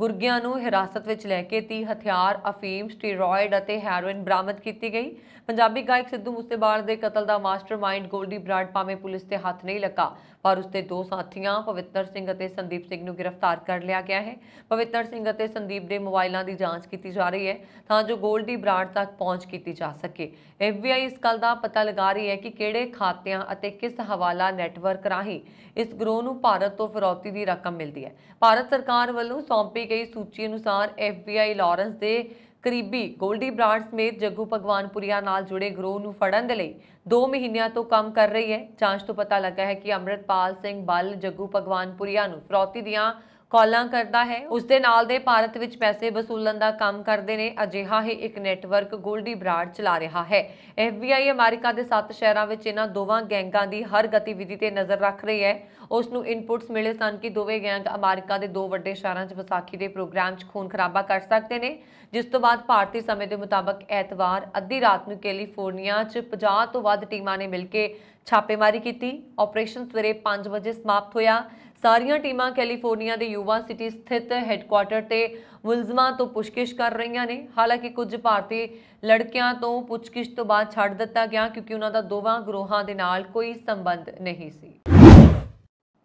ਗੁਰਗਿਆਂ ਨੂੰ ਹਿਰਾਸਤ ਵਿੱਚ ਲੈ ਕੇ 30 ਹਥਿਆਰ, ਅਫੀਮ, ਸਟੀਰੋਇਡ ਅਤੇ ਹੈਰੋਇਨ ਬਰਾਮਦ ਕੀਤੀ ਗਈ। ਪੰਜਾਬੀ ਗਾਇਕ ਸਿੱਧੂ ਮੂਸੇਵਾਲ ਦੇ ਕਤਲ ਦਾ ਮਾਸਟਰਮਾਈਂਡ ਗੋਲਡੀ ਬਰਾਡ ਪਾਵੇਂ ਪੁਲਿਸ ਤੇ ਹੱਥ ਨਹੀਂ ਲੱਗਾ ਔਰ ਉਸਦੇ ਦੋ ਸਾਥੀਆਂ ਪਵਿੱਤਰ ਸਿੰਘ ਅਤੇ ਸੰਦੀਪ ਸਿੰਘ ਨੂੰ ਗ੍ਰਿਫਤਾਰ ਕਰ ਲਿਆ ਗਿਆ ਹੈ ਪਵਿੱਤਰ ਸਿੰਘ ਅਤੇ ਸੰਦੀਪ ਦੇ ਮੋਬਾਈਲਾਂ ਦੀ ਜਾਂਚ ਕੀਤੀ ਜਾ ਰਹੀ ਹੈ ਤਾਂ ਜੋ 골ਡੀ ਬ੍ਰਾਂਡ ਤੱਕ ਪਹੁੰਚ ਕੀਤੀ ਜਾ ਸਕੇ ਐਫਬੀਆਈ ਇਸ ਗੱਲ ਦਾ ਪਤਾ ਲਗਾ ਰਹੀ ਹੈ ਕਿ ਕਿਹੜੇ ਖਾਤਿਆਂ ਅਤੇ ਕਿਸ ਹਵਾਲਾ ਨੈਟਵਰਕ ਰਾਹੀਂ ਇਸ ਗਰੋਹ ਨੂੰ ਭਾਰਤ ਤੋਂ ਫਿਰੌਤੀ ਦੀ ਰਕਮ ਮਿਲਦੀ ਹੈ ਭਾਰਤ ਸਰਕਾਰ ਵੱਲੋਂ ਸੌਂਪੀ ਗਈ ਸੂਚੀ ਅਨੁਸਾਰ ਐਫਬੀਆਈ ਲਾਰੈਂਸ ਦੇ ਕਰੀਬੀ 골ਡੀ ਬ੍ਰਾਂਡ ਸਮੇਤ ਜੱਗੂ ਭਗਵਾਨਪੁਰੀਆ ਨਾਲ ਜੁੜੇ ਗਰੋਹ ਨੂੰ ਫੜਨ ਦੇ ਲਈ 2 ਮਹੀਨਿਆਂ ਤੋਂ ਕੰਮ ਕਰ ਰਹੀ ਹੈ ਜਾਂਚ ਤੋਂ ਪਤਾ ਲੱਗਾ ਹੈ ਕਿ ਅਮਰਤਪਾਲ ਸਿੰਘ ਬਲ ਜੱਗੂ ਭਗਵਾਨਪੁਰੀਆ ਨੂੰ ਫਰੌਤੀ ਦੀਆਂ ਕਾਲਾਂ ਕਰਦਾ ਹੈ ਉਸ ਦੇ ਨਾਲ ਦੇ ਭਾਰਤ ਵਿੱਚ ਪੈਸੇ ਵਸੂਲਣ ਦਾ ਕੰਮ ਕਰਦੇ ਨੇ ਅਜਿਹਾ ਹੀ ਇੱਕ ਨੈਟਵਰਕ ਗੋਲਡੀ ਬਰਾਡ ਚਲਾ ਰਿਹਾ ਹੈ ਐਫਬੀਆਈ ਅਮਰੀਕਾ ਦੇ 7 ਸ਼ਹਿਰਾਂ ਵਿੱਚ ਇਹਨਾਂ ਦੋਵਾਂ ਗੈਂਗਾਂ ਦੀ ਹਰ ਗਤੀਵਿਧੀ ਤੇ ਨਜ਼ਰ ਰੱਖ ਰਹੀ ਹੈ ਉਸ ਨੂੰ ਇਨਪੁਟਸ ਮਿਲੇ ਸਨ ਕਿ ਦੋਵੇਂ ਗੈਂਗ ਅਮਰੀਕਾ ਦੇ ਦੋ ਵੱਡੇ ਸ਼ਹਿਰਾਂ 'ਚ ਵਿਸਾਖੀ ਦੇ ਪ੍ਰੋਗਰਾਮ 'ਚ ਖੂਨ ਖਰਾਬਾ ਕਰ ਸਕਦੇ ਨੇ ਜਿਸ ਤੋਂ ਬਾਅਦ ਭਾਰਤੀ ਸਮੇਂ ਦੇ ਮੁਤਾਬਕ ਐਤਵਾਰ ਅੱਧੀ ਰਾਤ ਨੂੰ ਕੈਲੀਫੋਰਨੀਆ 'ਚ 50 ਤੋਂ ਵੱਧ ਟੀਮਾਂ ਨੇ ਮਿਲ ਕੇ ਛਾਪੇਮਾਰੀ ਕੀਤੀ ਆਪਰੇਸ਼ਨ ਸਵੇਰੇ 5 ਵਜੇ ਸਮਾਪਤ ਹੋਇਆ ਸਾਰੀਆਂ ਟੀਮਾਂ ਕੈਲੀਫੋਰਨੀਆ ਦੇ ਯੂਵਾ ਸਿਟੀ ਸਥਿਤ ਹੈੱਡਕੁਆਰਟਰ ਤੇ ਮੁਲਜ਼ਮਾਂ ਤੋਂ ਪੁੱਛਗਿੱਛ ਕਰ ਰਹੀਆਂ ਨੇ ਹਾਲਾਂਕਿ ਕੁਝ ਭਾਰਤੀ ਲੜਕਿਆਂ ਤੋਂ ਪੁੱਛਗਿੱਛ ਤੋਂ ਬਾਅਦ ਛੱਡ ਦਿੱਤਾ ਗਿਆ ਕਿਉਂਕਿ ਉਹਨਾਂ ਦਾ ਦੋਵਾਂ ਗਰੋਹਾਂ ਦੇ ਨਾਲ ਕੋਈ ਸੰਬੰਧ ਨਹੀਂ ਸੀ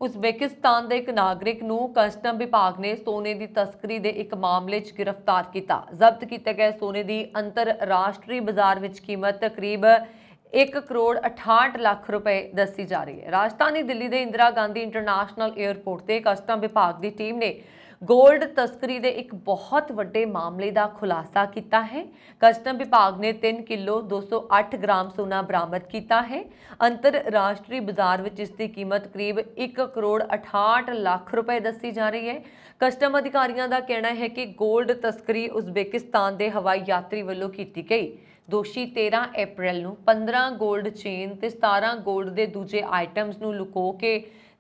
ਉਜ਼ਬੇਕਿਸਤਾਨ ਦੇ ਇੱਕ ਨਾਗਰਿਕ ਨੂੰ ਕਸਟਮ ਵਿਭਾਗ ਨੇ ਸੋਨੇ ਦੀ ਤਸਕਰੀ ਦੇ ਇੱਕ ਮਾਮਲੇ 'ਚ ਗ੍ਰਿਫਤਾਰ ਕੀਤਾ ਜ਼ਬਤ ਕੀਤੇ ਗਏ ਸੋਨੇ ਦੀ ਅੰਤਰਰਾਸ਼ਟਰੀ ਬਾਜ਼ਾਰ ਵਿੱਚ ਕੀਮਤ ਤਕਰੀਬ 1 ਕਰੋੜ 68 ਲੱਖ ਰੁਪਏ ਦੱਸੀ ਜਾ ਰਹੀ ਹੈ ਰਾਜਧਾਨੀ ਦਿੱਲੀ ਦੇ ਇੰਦਰਾ ਗਾਂਧੀ ਇੰਟਰਨੈਸ਼ਨਲ 에ਅਰਪੋਰਟ ਤੇ ਕਸਟਮ ਵਿਭਾਗ ਦੀ ਟੀਮ ਨੇ ਗੋਲਡ ਤਸਕਰੀ ਦੇ ਇੱਕ ਬਹੁਤ ਵੱਡੇ ਮਾਮਲੇ ਦਾ ਖੁਲਾਸਾ ਕੀਤਾ ਹੈ ਕਸਟਮ ਵਿਭਾਗ ਨੇ 3 ਕਿਲੋ 208 ਗ੍ਰਾਮ ਸੋਨਾ ਬਰਾਮਦ ਕੀਤਾ ਹੈ ਅੰਤਰਰਾਸ਼ਟਰੀ ਬਾਜ਼ਾਰ ਵਿੱਚ ਇਸ ਦੀ ਕੀਮਤ ਕਰੀਬ 1 ਕਰੋੜ 68 ਲੱਖ ਰੁਪਏ ਦੱਸੀ ਜਾ ਰਹੀ ਹੈ ਕਸਟਮ ਅਧਿਕਾਰੀਆਂ ਦਾ ਕਹਿਣਾ ਹੈ ਕਿ ਗੋਲਡ ਤਸਕਰੀ ਉਜ਼ਬੇਕਿਸਤਾਨ ਦੇ ਹਵਾਈ ਯਾਤਰੀ ਵੱਲੋਂ ਕੀਤੀ ਗਈ ਦੋਸ਼ੀ 13 ਅਪ੍ਰੈਲ ਨੂੰ 15 ਗੋਲਡ ਚੇਨ ਤੇ 17 ਗੋਲਡ ਦੇ ਦੂਜੇ ਆਈਟਮਸ ਨੂੰ ਲੁਕੋ ਕੇ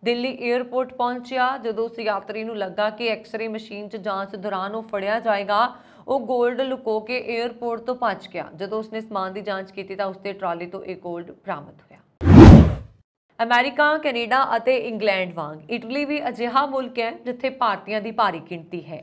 ਦਿੱਲੀ 에ਅਰਪੋਰਟ ਪਹੁੰਚਿਆ ਜਦੋਂ ਉਸ ਯਾਤਰੀ ਨੂੰ ਲੱਗਾ ਕਿ ਐਕਸ-ਰੇ ਮਸ਼ੀਨ 'ਚ ਜਾਂਚ ਦੌਰਾਨ ਉਹ ਫੜਿਆ ਜਾਏਗਾ ਉਹ ਗੋਲਡ ਲੁਕੋ ਕੇ 에ਅਰਪੋਰਟ ਤੋਂ ਭੱਜ ਗਿਆ ਜਦੋਂ ਉਸਨੇ ਸਮਾਨ ਦੀ ਜਾਂਚ ਕੀਤੀ ਤਾਂ ਉਸਦੇ ਟਰਾਲੀ ਤੋਂ ਇੱਕ ਗੋਲਡ ਪ੍ਰਾਪਤ ਹੋਇਆ ਅਮਰੀਕਾ ਕੈਨੇਡਾ ਅਤੇ ਇੰਗਲੈਂਡ ਵਾਂਗ ਇਟਲੀ ਵੀ ਅਜਿਹਾ ਮੁਲਕ ਹੈ ਜਿੱਥੇ ਭਾਰਤੀਆਂ ਦੀ ਭਾਰੀ ਗਿਣਤੀ ਹੈ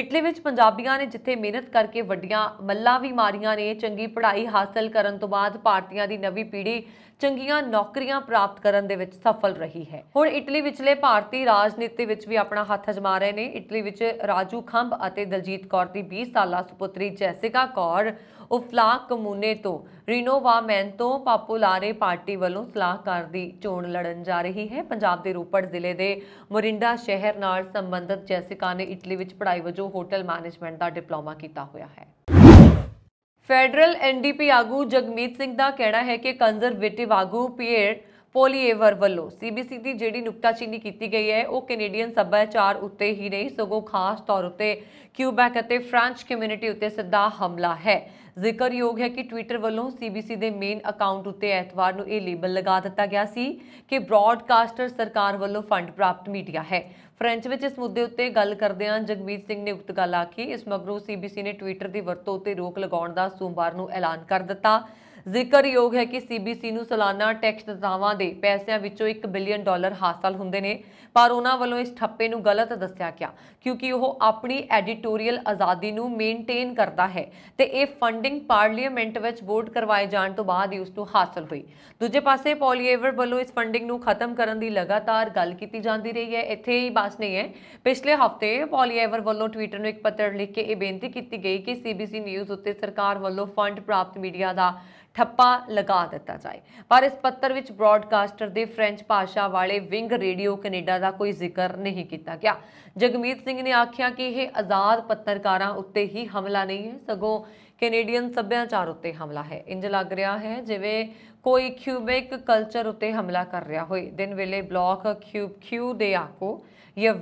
ਇਟਲੀ ਵਿੱਚ ਪੰਜਾਬੀਆਂ ਨੇ ਜਿੱਥੇ ਮਿਹਨਤ ਕਰਕੇ ਵੱਡੀਆਂ ਮੱਲਾਂ ਵੀ ਮਾਰੀਆਂ ਨੇ ਚੰਗੀ ਪੜ੍ਹਾਈ ਹਾਸਲ ਕਰਨ ਤੋਂ ਬਾਅਦ ਭਾਰਤੀਆਂ ਦੀ ਨਵੀਂ ਪੀੜ੍ਹੀ ਚੰਗੀਆਂ ਨੌਕਰੀਆਂ ਪ੍ਰਾਪਤ ਕਰਨ ਦੇ ਵਿੱਚ ਸਫਲ ਰਹੀ ਹੈ ਹੁਣ ਇਟਲੀ ਵਿਚਲੇ ਭਾਰਤੀ ਰਾਜਨੀਤੀ ਵਿੱਚ ਵੀ ਆਪਣਾ ਹੱਥ ਅਜਮਾ ਰਹੇ ਨੇ ਇਟਲੀ ਵਿੱਚ ਰਾਜੂ ਖੰਭ ਅਤੇ ਦਲਜੀਤ ਕੌਰ ਦੀ 20 ਸਾਲਾ ਸੁਪੁੱਤਰੀ ਜੈਸਿਕਾ ਕੌਰ ਉਫਲਾ ਕਮੂਨੇ ਤੋਂ ਰੀਨੋਵਾ ਮੈਨ ਤੋਂ ਪਾਪੂਲਾਰੇ ਪਾਰਟੀ ਵੱਲੋਂ ਸਲਾਹਕਾਰ ਦੀ ਚੋਣ ਲੜਨ ਜਾ ਰਹੀ ਹੈ ਪੰਜਾਬ ਦੇ ਰੋਪੜ ਜ਼ਿਲ੍ਹੇ ਦੇ ਮੋਰਿੰਡਾ ਸ਼ਹਿਰ ਨਾਲ ਸੰਬੰਧਿਤ ਜੈਸਿਕਾ ਨੇ ਇਟਲੀ ਵਿੱਚ ਪੜ੍ਹਾਈ ਵਜੋਂ ਹੋਟਲ ਮੈਨੇਜਮੈਂਟ ਦਾ ਡਿਪਲੋਮਾ ਕੀਤਾ ਹੋਇਆ ਹੈ ਫੈਡਰਲ ਐਨਡੀਪੀ ਆਗੂ ਜਗਮੀਤ ਸਿੰਘ ਦਾ ਕਹਿਣਾ ਹੈ ਕਿ ਕੰਜ਼ਰਵੇਟਿਵ ਆਗੂ ਪੀਅਰ ਪੋਲੀਏਵਰ ਵੱਲੋਂ ਸੀਬੀਸੀ ਦੀ ਜਿਹੜੀ ਨੁਕਤਾਚੀਨੀ ਕੀਤੀ ਗਈ ਹੈ ਉਹ ਕੈਨੇਡੀਅਨ ਸੱਭਿਆਚਾਰ ਉੱਤੇ ਹੀ ਨਹੀਂ ਸਗੋਂ ਖਾਸ ਤੌਰ ਉੱਤੇ ਕਿਊਬੈਕ ਅਤੇ ਫ੍ਰਾਂਚ ਕਮਿਊਨਿਟੀ ਉੱਤੇ ਸਿੱਧਾ ਹਮਲਾ ਹੈ ਜ਼ਿਕਰਯੋਗ ਹੈ ਕਿ ਟਵਿੱਟਰ ਵੱਲੋਂ ਸੀਬੀਸੀ ਦੇ ਮੇਨ ਅਕਾਊਂਟ ਉੱਤੇ ਐਤਵਾਰ ਨੂੰ ਇਹ ਲੇਬਲ ਲਗਾ ਦਿੱਤਾ ਗਿਆ ਸੀ ਕਿ ਬ੍ਰਾਡਕਾਸਟਰ ਸਰਕਾਰ ਵੱਲੋਂ ਫੰਡ ਪ੍ਰਾਪਤ ਮੀਡੀਆ ਹੈ ਫ੍ਰੈਂਚ ਵਿੱਚ ਇਸ ਮੁੱਦੇ ਉੱਤੇ ਗੱਲ ਕਰਦਿਆਂ ਜਗਮੀਤ ਸਿੰਘ ਨੇ ਉਕਤ ਗੱਲ ਆਖੀ ਇਸ ਮਗਰੋਂ ਸੀਬੀਸੀ ਨੇ ਟਵਿੱਟਰ ਦੀ ਵਰਤੋਂ ਉੱਤੇ ਰੋਕ ਲਗਾਉਣ ਦਾ ਸੋਮਵਾਰ ਨੂੰ ਐਲਾਨ ਕਰ ਦਿੱਤਾ ਜ਼ਿਕਰਯੋਗ ਹੈ ਕਿ ਸੀਬੀਸੀ ਨੂੰ ਸਾਲਾਨਾ ਟੈਕਸ ਦਾਵਾਂ ਦੇ ਪੈਸਿਆਂ ਵਿੱਚੋਂ 1 ਬਿਲੀਅਨ ਡਾਲਰ ਹਾਸਲ ਹੁੰਦੇ ਨੇ ਪਰ ਉਹਨਾਂ ਵੱਲੋਂ ਇਸ ਠੱਪੇ ਨੂੰ ਗਲਤ ਦੱਸਿਆ ਗਿਆ ਕਿਉਂਕਿ ਉਹ ਆਪਣੀ ਐਡੀਟੋਰੀਅਲ ਆਜ਼ਾਦੀ ਨੂੰ ਮੇਨਟੇਨ ਕਰਦਾ ਹੈ ਤੇ ਇਹ ਫੰਡਿੰਗ ਪਾਰਲੀਮੈਂਟ ਵਿੱਚ ਵੋਟ ਕਰਵਾਏ ਜਾਣ ਤੋਂ ਬਾਅਦ ਹੀ ਉਸ ਨੂੰ ਹਾਸਲ ਹੋਈ ਦੂਜੇ ਪਾਸੇ ਪੋਲੀਏਵਰ ਵੱਲੋਂ ਇਸ ਫੰਡਿੰਗ ਨੂੰ ਖਤਮ ਕਰਨ ਦੀ ਲਗਾਤਾਰ ਗੱਲ ਕੀਤੀ ਜਾਂਦੀ ਰਹੀ ਹੈ ਇੱਥੇ ਹੀ ਬਸ ਨਹੀਂ ਹੈ ਪਿਛਲੇ ਹਫਤੇ ਪੋਲੀਏਵਰ ਵੱਲੋਂ ਟਵਿੱਟਰ ਨੂੰ ਇੱਕ ਪੱਤਰ ਲਿਖ ਕੇ ਇਹ ਬੇਨਤੀ ਕੀਤੀ ਗਈ ਕਿ ਸੀਬੀਸੀ ਨਿਊਜ਼ ਉੱਤੇ ਸਰਕਾਰ ਵੱਲੋਂ ਫੰਡ ਪ੍ਰਾਪਤ ਮੀਡੀਆ ਦਾ ਠੱਪਾ ਲਗਾ ਦਿੱਤਾ ਜਾਏ ਪਰ ਇਸ ਪੱਤਰ ਵਿੱਚ ਬ੍ਰਾਡਕਾਸਟਰ ਦੇ ਫ੍ਰੈਂਚ ਭਾਸ਼ਾ ਵਾਲੇ ਵਿੰਗ ਰੇਡੀਓ ਕੈਨੇਡਾ ਦਾ ਕੋਈ ਜ਼ਿਕਰ ਨਹੀਂ ਕੀਤਾ ਗਿਆ ਜਗਮੀਤ ਸਿੰਘ ਨੇ ਆਖਿਆ ਕਿ ਇਹ ਆਜ਼ਾਦ ਪੱਤਰਕਾਰਾਂ ਉੱਤੇ ਹੀ ਹਮਲਾ ਨਹੀਂ ਹੈ ਸਗੋਂ ਕੈਨੇਡੀਅਨ ਸੱਭਿਆਚਾਰ ਉੱਤੇ ਹਮਲਾ ਹੈ ਇੰਜ ਲੱਗ ਰਿਹਾ ਹੈ ਜਿਵੇਂ ਕੋਈ ਕਿਊਬਿਕ ਕਲਚਰ ਉੱਤੇ ਹਮਲਾ ਕਰ ਰਿਹਾ ਹੋਵੇ ਦਿਨ ਵੇਲੇ ਬਲੌਕ ਕਿਊਬ ਕਿਊ ਦੇ ਆਕੋ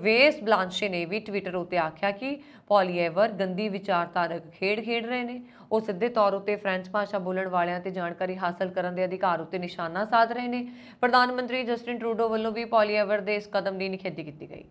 ਵੇਸ ਬਲਾਂਸ਼ੇ ਨੇ ਵੀ ਟਵਿੱਟਰ ਉੱਤੇ ਆਖਿਆ ਕਿ ਪੋਲੀਐਵਰ ਗੰਦੀ ਵਿਚਾਰਧਾਰਕ ਖੇਡ ਖੇਡ ਰਹੇ ਨੇ ਉਹ ਸਿੱਧੇ ਤੌਰ ਉੱਤੇ ਫ੍ਰੈਂਚ ਭਾਸ਼ਾ ਬੋਲਣ ਵਾਲਿਆਂ ਤੇ ਜਾਣਕਾਰੀ ਹਾਸਲ ਕਰਨ ਦੇ ਅਧਿਕਾਰ ਉੱਤੇ ਨਿਸ਼ਾਨਾ ਸਾਧ ਰਹੇ ਨੇ ਪ੍ਰਧਾਨ ਮੰਤਰੀ ਜਸਟਿਨ ਟਰੂਡੋ ਵੱਲੋਂ ਵੀ ਪੋਲੀਐਵਰ ਦੇ ਇਸ ਕਦਮ ਦੀ ਨਿਖੇਧੀ ਕੀਤੀ ਗਈ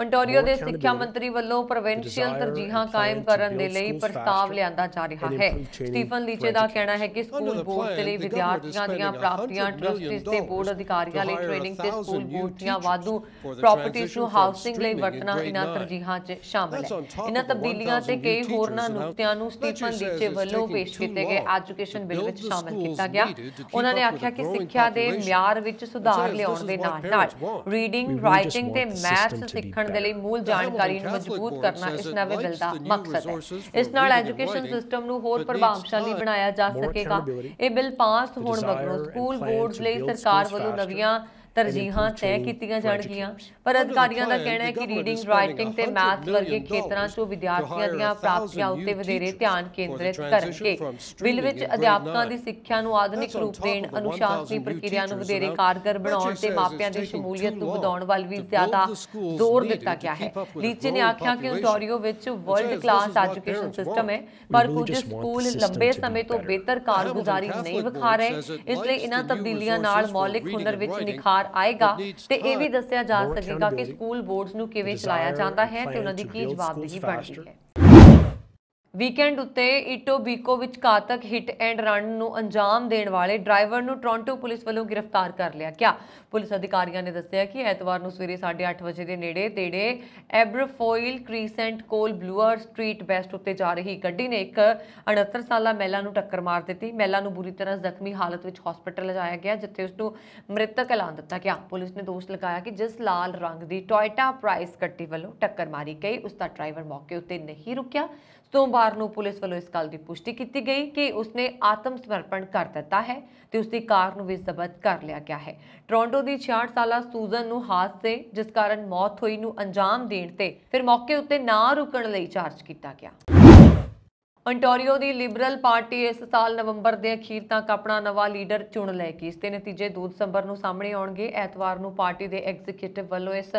ਅੰਟੋਰੀਓ ਦੇ ਸਿੱਖਿਆ ਮੰਤਰੀ ਵੱਲੋਂ ਪ੍ਰੋਵਿੰਸ਼ੀਅਲ ਤਰਜੀਹਾਂ ਕਾਇਮ ਕਰਨ ਦੇ ਲਈ ਪ੍ਰਸਤਾਵ ਲਿਆਂਦਾ ਜਾ ਰਿਹਾ ਹੈ ਸਟੀਫਨ ਲੀਚੇ ਦਾ ਕਹਿਣਾ ਹੈ ਕਿ ਸਕੂਲ ਬੋਰਡ ਦੇ ਲਈ ਵਿਦਿਆਰਥੀਆਂ ਦੀਆਂ ਪ੍ਰਾਪਤੀਆਂ ਟਰਸਟਿਸ ਤੇ ਬੋਰਡ ਅਧਿਕਾਰੀਆਂ ਲਈ ਟ੍ਰੇਨਿੰਗ ਤੇ ਸਕੂਲ ਬੋਰਡ ਦੀਆਂ ਵਾਧੂ ਪ੍ਰਾਪਰਟੀਜ਼ ਨੂੰ ਹਾਊਸਿੰਗ ਲਈ ਵਰਤਣਾ ਇਹਨਾਂ ਤਰਜੀਹਾਂ 'ਚ ਸ਼ਾਮਲ ਹੈ ਇਹਨਾਂ ਤਬਦੀਲੀਆਂ ਤੇ ਕਈ ਹੋਰਨਾਂ ਨੁਕਤਿਆਂ ਨੂੰ ਸਟੀਫਨ ਲੀਚੇ ਵੱਲੋਂ ਪੇਸ਼ ਕੀਤੇ ਗਏ ਐਜੂਕੇਸ਼ਨ ਬਿੱਲ ਵਿੱਚ ਸ਼ਾਮਲ ਕੀਤਾ ਗਿਆ ਉਹਨਾਂ ਨੇ ਆਖਿਆ ਕਿ ਸਿੱਖਿਆ ਦੇ ਮਿਆਰ ਵਿੱਚ ਸੁਧਾਰ ਲਿਆਉਣ ਦੇ ਨਾਲ ਨਾਲ ਰੀਡਿੰਗ ਰਾਈਟਿੰਗ ਤੇ ਮੈਥ ਸਿੱਖਣ ਕਰਨ ਦੇ ਲਈ ਮੂਲ ਜਾਣਕਾਰੀ ਨੂੰ ਮਜ਼ਬੂਤ ਕਰਨਾ ਇਸ ਨਵੇਂ ਬਿੱਲ ਦਾ ਮਕਸਦ ਹੈ ਇਸ ਨਾਲ ਐਜੂਕੇਸ਼ਨ ਸਿਸਟਮ ਨੂੰ ਹੋਰ ਪ੍ਰਭਾਵਸ਼ਾਲੀ ਬਣਾਇਆ ਜਾ ਸਕੇਗਾ ਇਹ ਬਿੱਲ ਪਾਸ ਹੋਣ ਮਗਰੋਂ ਸਕੂਲ ਬੋਰਡਸ ਲਈ ਸਰਕਾਰ ਵੱਲੋਂ ਨਵੀਆਂ ਤਰਜੀਹਾਂ ਤੈਅ ਕੀਤੀਆਂ ਜਾਣਗੀਆਂ ਪਰ ਅਧਿਕਾਰੀਆਂ ਦਾ ਕਹਿਣਾ ਹੈ ਕਿ ਰੀਡਿੰਗ ਰਾਈਟਿੰਗ ਤੇ ਮੈਥ ਵਰਗੇ ਖੇਤਰਾਂ 'ਚ ਵਿਦਿਆਰਥੀਆਂ ਦੀਆਂ ਪ੍ਰਾਪਤੀਆਂ ਉੱਤੇ ਵਧੇਰੇ ਧਿਆਨ ਕੇਂਦਰਿਤ ਕਰਕੇ ਬਿੱਲ ਵਿੱਚ ਅਧਿਆਪਕਾਂ ਦੀ ਸਿੱਖਿਆ ਨੂੰ ਆਧੁਨਿਕ ਰੂਪ ਦੇਣ ਅਨੁਸ਼ਾਸਨੀ ਪ੍ਰਕਿਰਿਆ ਨੂੰ ਵਧੇਰੇ ਕਾਰਗਰ ਬਣਾਉਣ ਤੇ ਮਾਪਿਆਂ ਦੀ ਸ਼ਮੂਲੀਅਤ ਨੂੰ ਵਧਾਉਣ ਵੱਲ ਵੀ ਜ਼ਿਆਦਾ ਜ਼ੋਰ ਦਿੱਤਾ ਗਿਆ ਹੈ ਲੀਚੇ ਨੇ ਆਖਿਆ ਕਿ ਉਟੋਰੀਓ ਵਿੱਚ ਵਰਲਡ ਕਲਾਸ ਐਜੂਕੇਸ਼ਨ ਸਿਸਟਮ ਹੈ ਪਰ ਕੁਝ ਸਕੂਲ ਲੰਬੇ ਸਮੇਂ ਤੋਂ ਬਿਹਤਰ ਕਾਰਗੁਜ਼ਾਰੀ ਨਹੀਂ ਵਿਖਾ ਰਹੇ ਇਸ ਲਈ ਇਹਨਾਂ ਤਬਦੀਲੀਆਂ ਨਾਲ ਮੌਲਿਕ ਹੁਨਰ ਵਿੱਚ ਨਿਖਾਰ ਸੁਧਾਰ ਆਏਗਾ ਤੇ ਇਹ ਵੀ ਦੱਸਿਆ ਜਾ ਸਕੇਗਾ ਕਿ ਸਕੂਲ ਬੋਰਡਸ ਨੂੰ ਕਿਵੇਂ ਚਲਾਇਆ ਜਾਂਦਾ ਹੈ ਤੇ ਉਹਨਾਂ ਦੀ ਕੀ ਜਵਾਬਦੇਹੀ ਬਣਦੀ ਹੈ ਵੀਕਐਂਡ ਉੱਤੇ ਇਟੋਬੀਕੋ ਵਿੱਚ ਕਾਤਕ ਹਿੱਟ ਐਂਡ ਰਨ ਨੂੰ ਅੰਜਾਮ ਦੇਣ ਵਾਲੇ ਡਰਾਈਵਰ ਨੂੰ ਟੋਰਾਂਟੋ ਪੁਲਿਸ ਵੱਲੋਂ ਗ੍ਰਿਫਤਾਰ ਕਰ ਲਿਆ ਗਿਆ ਪੁਲਿਸ ਅਧਿਕਾਰੀਆਂ ਨੇ ਦੱਸਿਆ ਕਿ ਐਤਵਾਰ ਨੂੰ ਸਵੇਰੇ 8:30 ਵਜੇ ਦੇ ਨੇੜੇ ਤੇੜੇ ਐਬਰਫੋਇਲ ਕ੍ਰੀਸੈਂਟ ਕੋਲ ਬਲੂਅਰ ਸਟਰੀਟ ਬੈਸਟ ਉੱਤੇ ਜਾ ਰਹੀ ਗੱਡੀ ਨੇ ਇੱਕ 69 ਸਾਲਾ ਮਹਿਲਾ ਨੂੰ ਟੱਕਰ ਮਾਰ ਦਿੱਤੀ ਮਹਿਲਾ ਨੂੰ ਬੁਰੀ ਤਰ੍ਹਾਂ ਜ਼ਖਮੀ ਹਾਲਤ ਵਿੱਚ ਹਸਪਤਾਲ ਲਿਜਾਇਆ ਗਿਆ ਜਿੱਥੇ ਉਸ ਨੂੰ ਮ੍ਰਿਤਕ ਐਲਾਨ ਦਿੱਤਾ ਗਿਆ ਪੁਲਿਸ ਨੇ ਦੋਸ਼ ਲਗਾਇਆ ਕਿ ਜਿਸ ਲਾਲ ਰੰਗ ਦੀ ਟੋਇਟਾ ਪ੍ਰਾਈਸ ਗੱਡੀ ਵੱਲੋਂ ਟੱਕਰ ਮਾਰੀ ਗਈ ਉਸ ਦਾ ਡਰਾਈਵਰ ਮੌਕੇ ਉੱਤੇ ਨਹੀਂ ਰੁਕਿਆ ਸੋਮਵਾਰ ਨੂੰ ਪੁਲਿਸ ਵੱਲੋਂ ਇਸ ਗੱਲ ਦੀ ਪੁਸ਼ਟੀ ਕੀਤੀ ਗਈ ਕਿ ਉਸਨੇ ਆਤਮ ਸਮਰਪਣ ਕਰ ਦਿੱਤਾ ਹੈ ਤੇ ਉਸਦੀ ਕਾਰ ਨੂੰ ਵੀ ਜ਼ਬਤ ਕਰ ਲਿਆ ਗਿਆ ਹੈ ਟੋਰਾਂਟੋ ਦੀ 66 ਸਾਲਾ ਸੂਜ਼ਨ ਨੂੰ ਹਾਦਸੇ ਜਿਸ ਕਾਰਨ ਮੌਤ ਹੋਈ ਨੂੰ ਅੰਜਾਮ ਦੇਣ ਤੇ ਫਿਰ ਮੌਕੇ ਉੱਤੇ ਨਾ ਰੁਕਣ ਲਈ ਚਾਰਜ ਕੀਤਾ ਗਿਆ ਅੰਟੋਰੀਓ ਦੀ ਲਿਬਰਲ ਪਾਰਟੀ ਇਸ ਸਾਲ ਨਵੰਬਰ ਦੇ ਅਖੀਰ ਤੱਕ ਆਪਣਾ ਨਵਾਂ ਲੀਡਰ ਚੁਣ ਲਏਗੀ ਇਸ ਦੇ ਨਤੀਜੇ 2 ਦਸੰਬਰ ਨੂੰ ਸਾਹਮਣੇ ਆਉਣਗੇ ਐਤਵਾਰ ਨੂੰ ਪਾਰਟੀ ਦੇ ਐਗਜ਼ੀਕਿਊਟਿਵ ਵੱਲੋਂ ਇਸ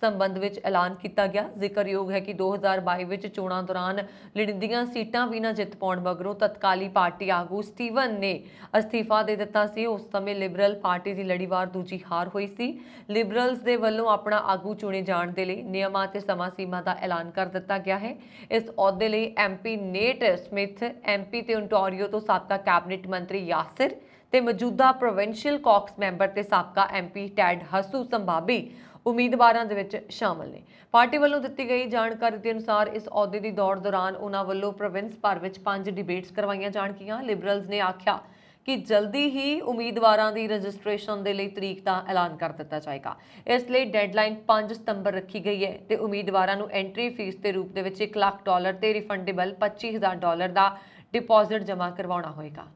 ਸੰਬੰਧ ਵਿੱਚ ਐਲਾਨ ਕੀਤਾ ਗਿਆ ਜ਼ਿਕਰਯੋਗ ਹੈ ਕਿ 2022 ਵਿੱਚ ਚੋਣਾਂ ਦੌਰਾਨ ਲੜਿੰਦੀਆਂ ਸੀਟਾਂ ਵੀ ਨਾ ਜਿੱਤ ਪਾਉਣ ਮਗਰੋਂ ਤਤਕਾਲੀ ਪਾਰਟੀ ਆਗੂ ਸਟੀਵਨ ਨੇ ਅਸਤੀਫਾ ਦੇ ਦਿੱਤਾ ਸੀ ਉਸ ਸਮੇਂ ਲਿਬਰਲ ਪਾਰਟੀ ਦੀ ਲੜੀਵਾਰ ਦੂਜੀ ਹਾਰ ਹੋਈ ਸੀ ਲਿਬਰਲਸ ਦੇ ਵੱਲੋਂ ਆਪਣਾ ਆਗੂ ਚੁਣੇ ਜਾਣ ਦੇ ਲਈ ਨਿਯਮਾਂ ਤੇ ਸਮਾਂ ਸੀਮਾ ਦਾ ਐਲਾਨ ਕਰ ਦਿੱਤਾ ਗਿਆ ਹੈ ਇਸ ਅਹੁਦੇ ਲਈ MP Nate Pinter Smith MP ਤੇ ਓਨਟਾਰੀਓ ਤੋਂ ਸਾਬਕਾ ਕੈਬਨਿਟ ਮੰਤਰੀ ਯਾਸਿਰ ਤੇ ਮੌਜੂਦਾ ਪ੍ਰੋਵਿੰਸ਼ੀਅਲ ਕੌਕਸ ਮੈਂਬਰ ਤੇ ਸਾਬਕਾ ਐਮਪੀ ਟੈਡ ਹਸੂ ਸੰਭਾਬੀ ਉਮੀਦਵਾਰਾਂ ਦੇ ਵਿੱਚ ਸ਼ਾਮਲ ਨੇ ਪਾਰਟੀ ਵੱਲੋਂ ਦਿੱਤੀ ਗਈ ਜਾਣਕਾਰੀ ਦੇ ਅਨੁਸਾਰ ਇਸ ਅਹੁਦੇ ਦੀ ਦੌੜ ਦੌਰਾਨ ਉਹਨਾਂ ਵੱਲੋਂ ਪ੍ਰੋਵਿੰਸ ਭਰ ਵਿੱਚ ਪੰਜ ਡਿਬੇਟਸ ਕਰਵਾਈਆਂ ਜਾਣਗੀਆਂ ਲਿਬਰਲਸ ਨੇ ਆਖਿਆ ਕਿ ਜਲਦੀ ਹੀ ਉਮੀਦਵਾਰਾਂ ਦੀ ਰਜਿਸਟ੍ਰੇਸ਼ਨ ਦੇ ਲਈ ਤਰੀਕ ਦਾ ਐਲਾਨ ਕਰ ਦਿੱਤਾ ਜਾਏਗਾ ਇਸ ਲਈ ਡੈਡਲਾਈਨ 5 ਸਤੰਬਰ ਰੱਖੀ ਗਈ ਹੈ ਤੇ ਉਮੀਦਵਾਰਾਂ ਨੂੰ ਐਂਟਰੀ ਫੀਸ ਦੇ ਰੂਪ ਦੇ ਵਿੱਚ 1 ਲੱਖ ਡਾਲਰ ਤੇ ਰਿਫੰਡੇਬਲ 25000 ਡਾਲਰ ਦਾ ਡਿਪੋਜ਼ਿਟ ਜਮ੍ਹਾਂ ਕਰਵਾਉਣਾ ਹੋਏਗਾ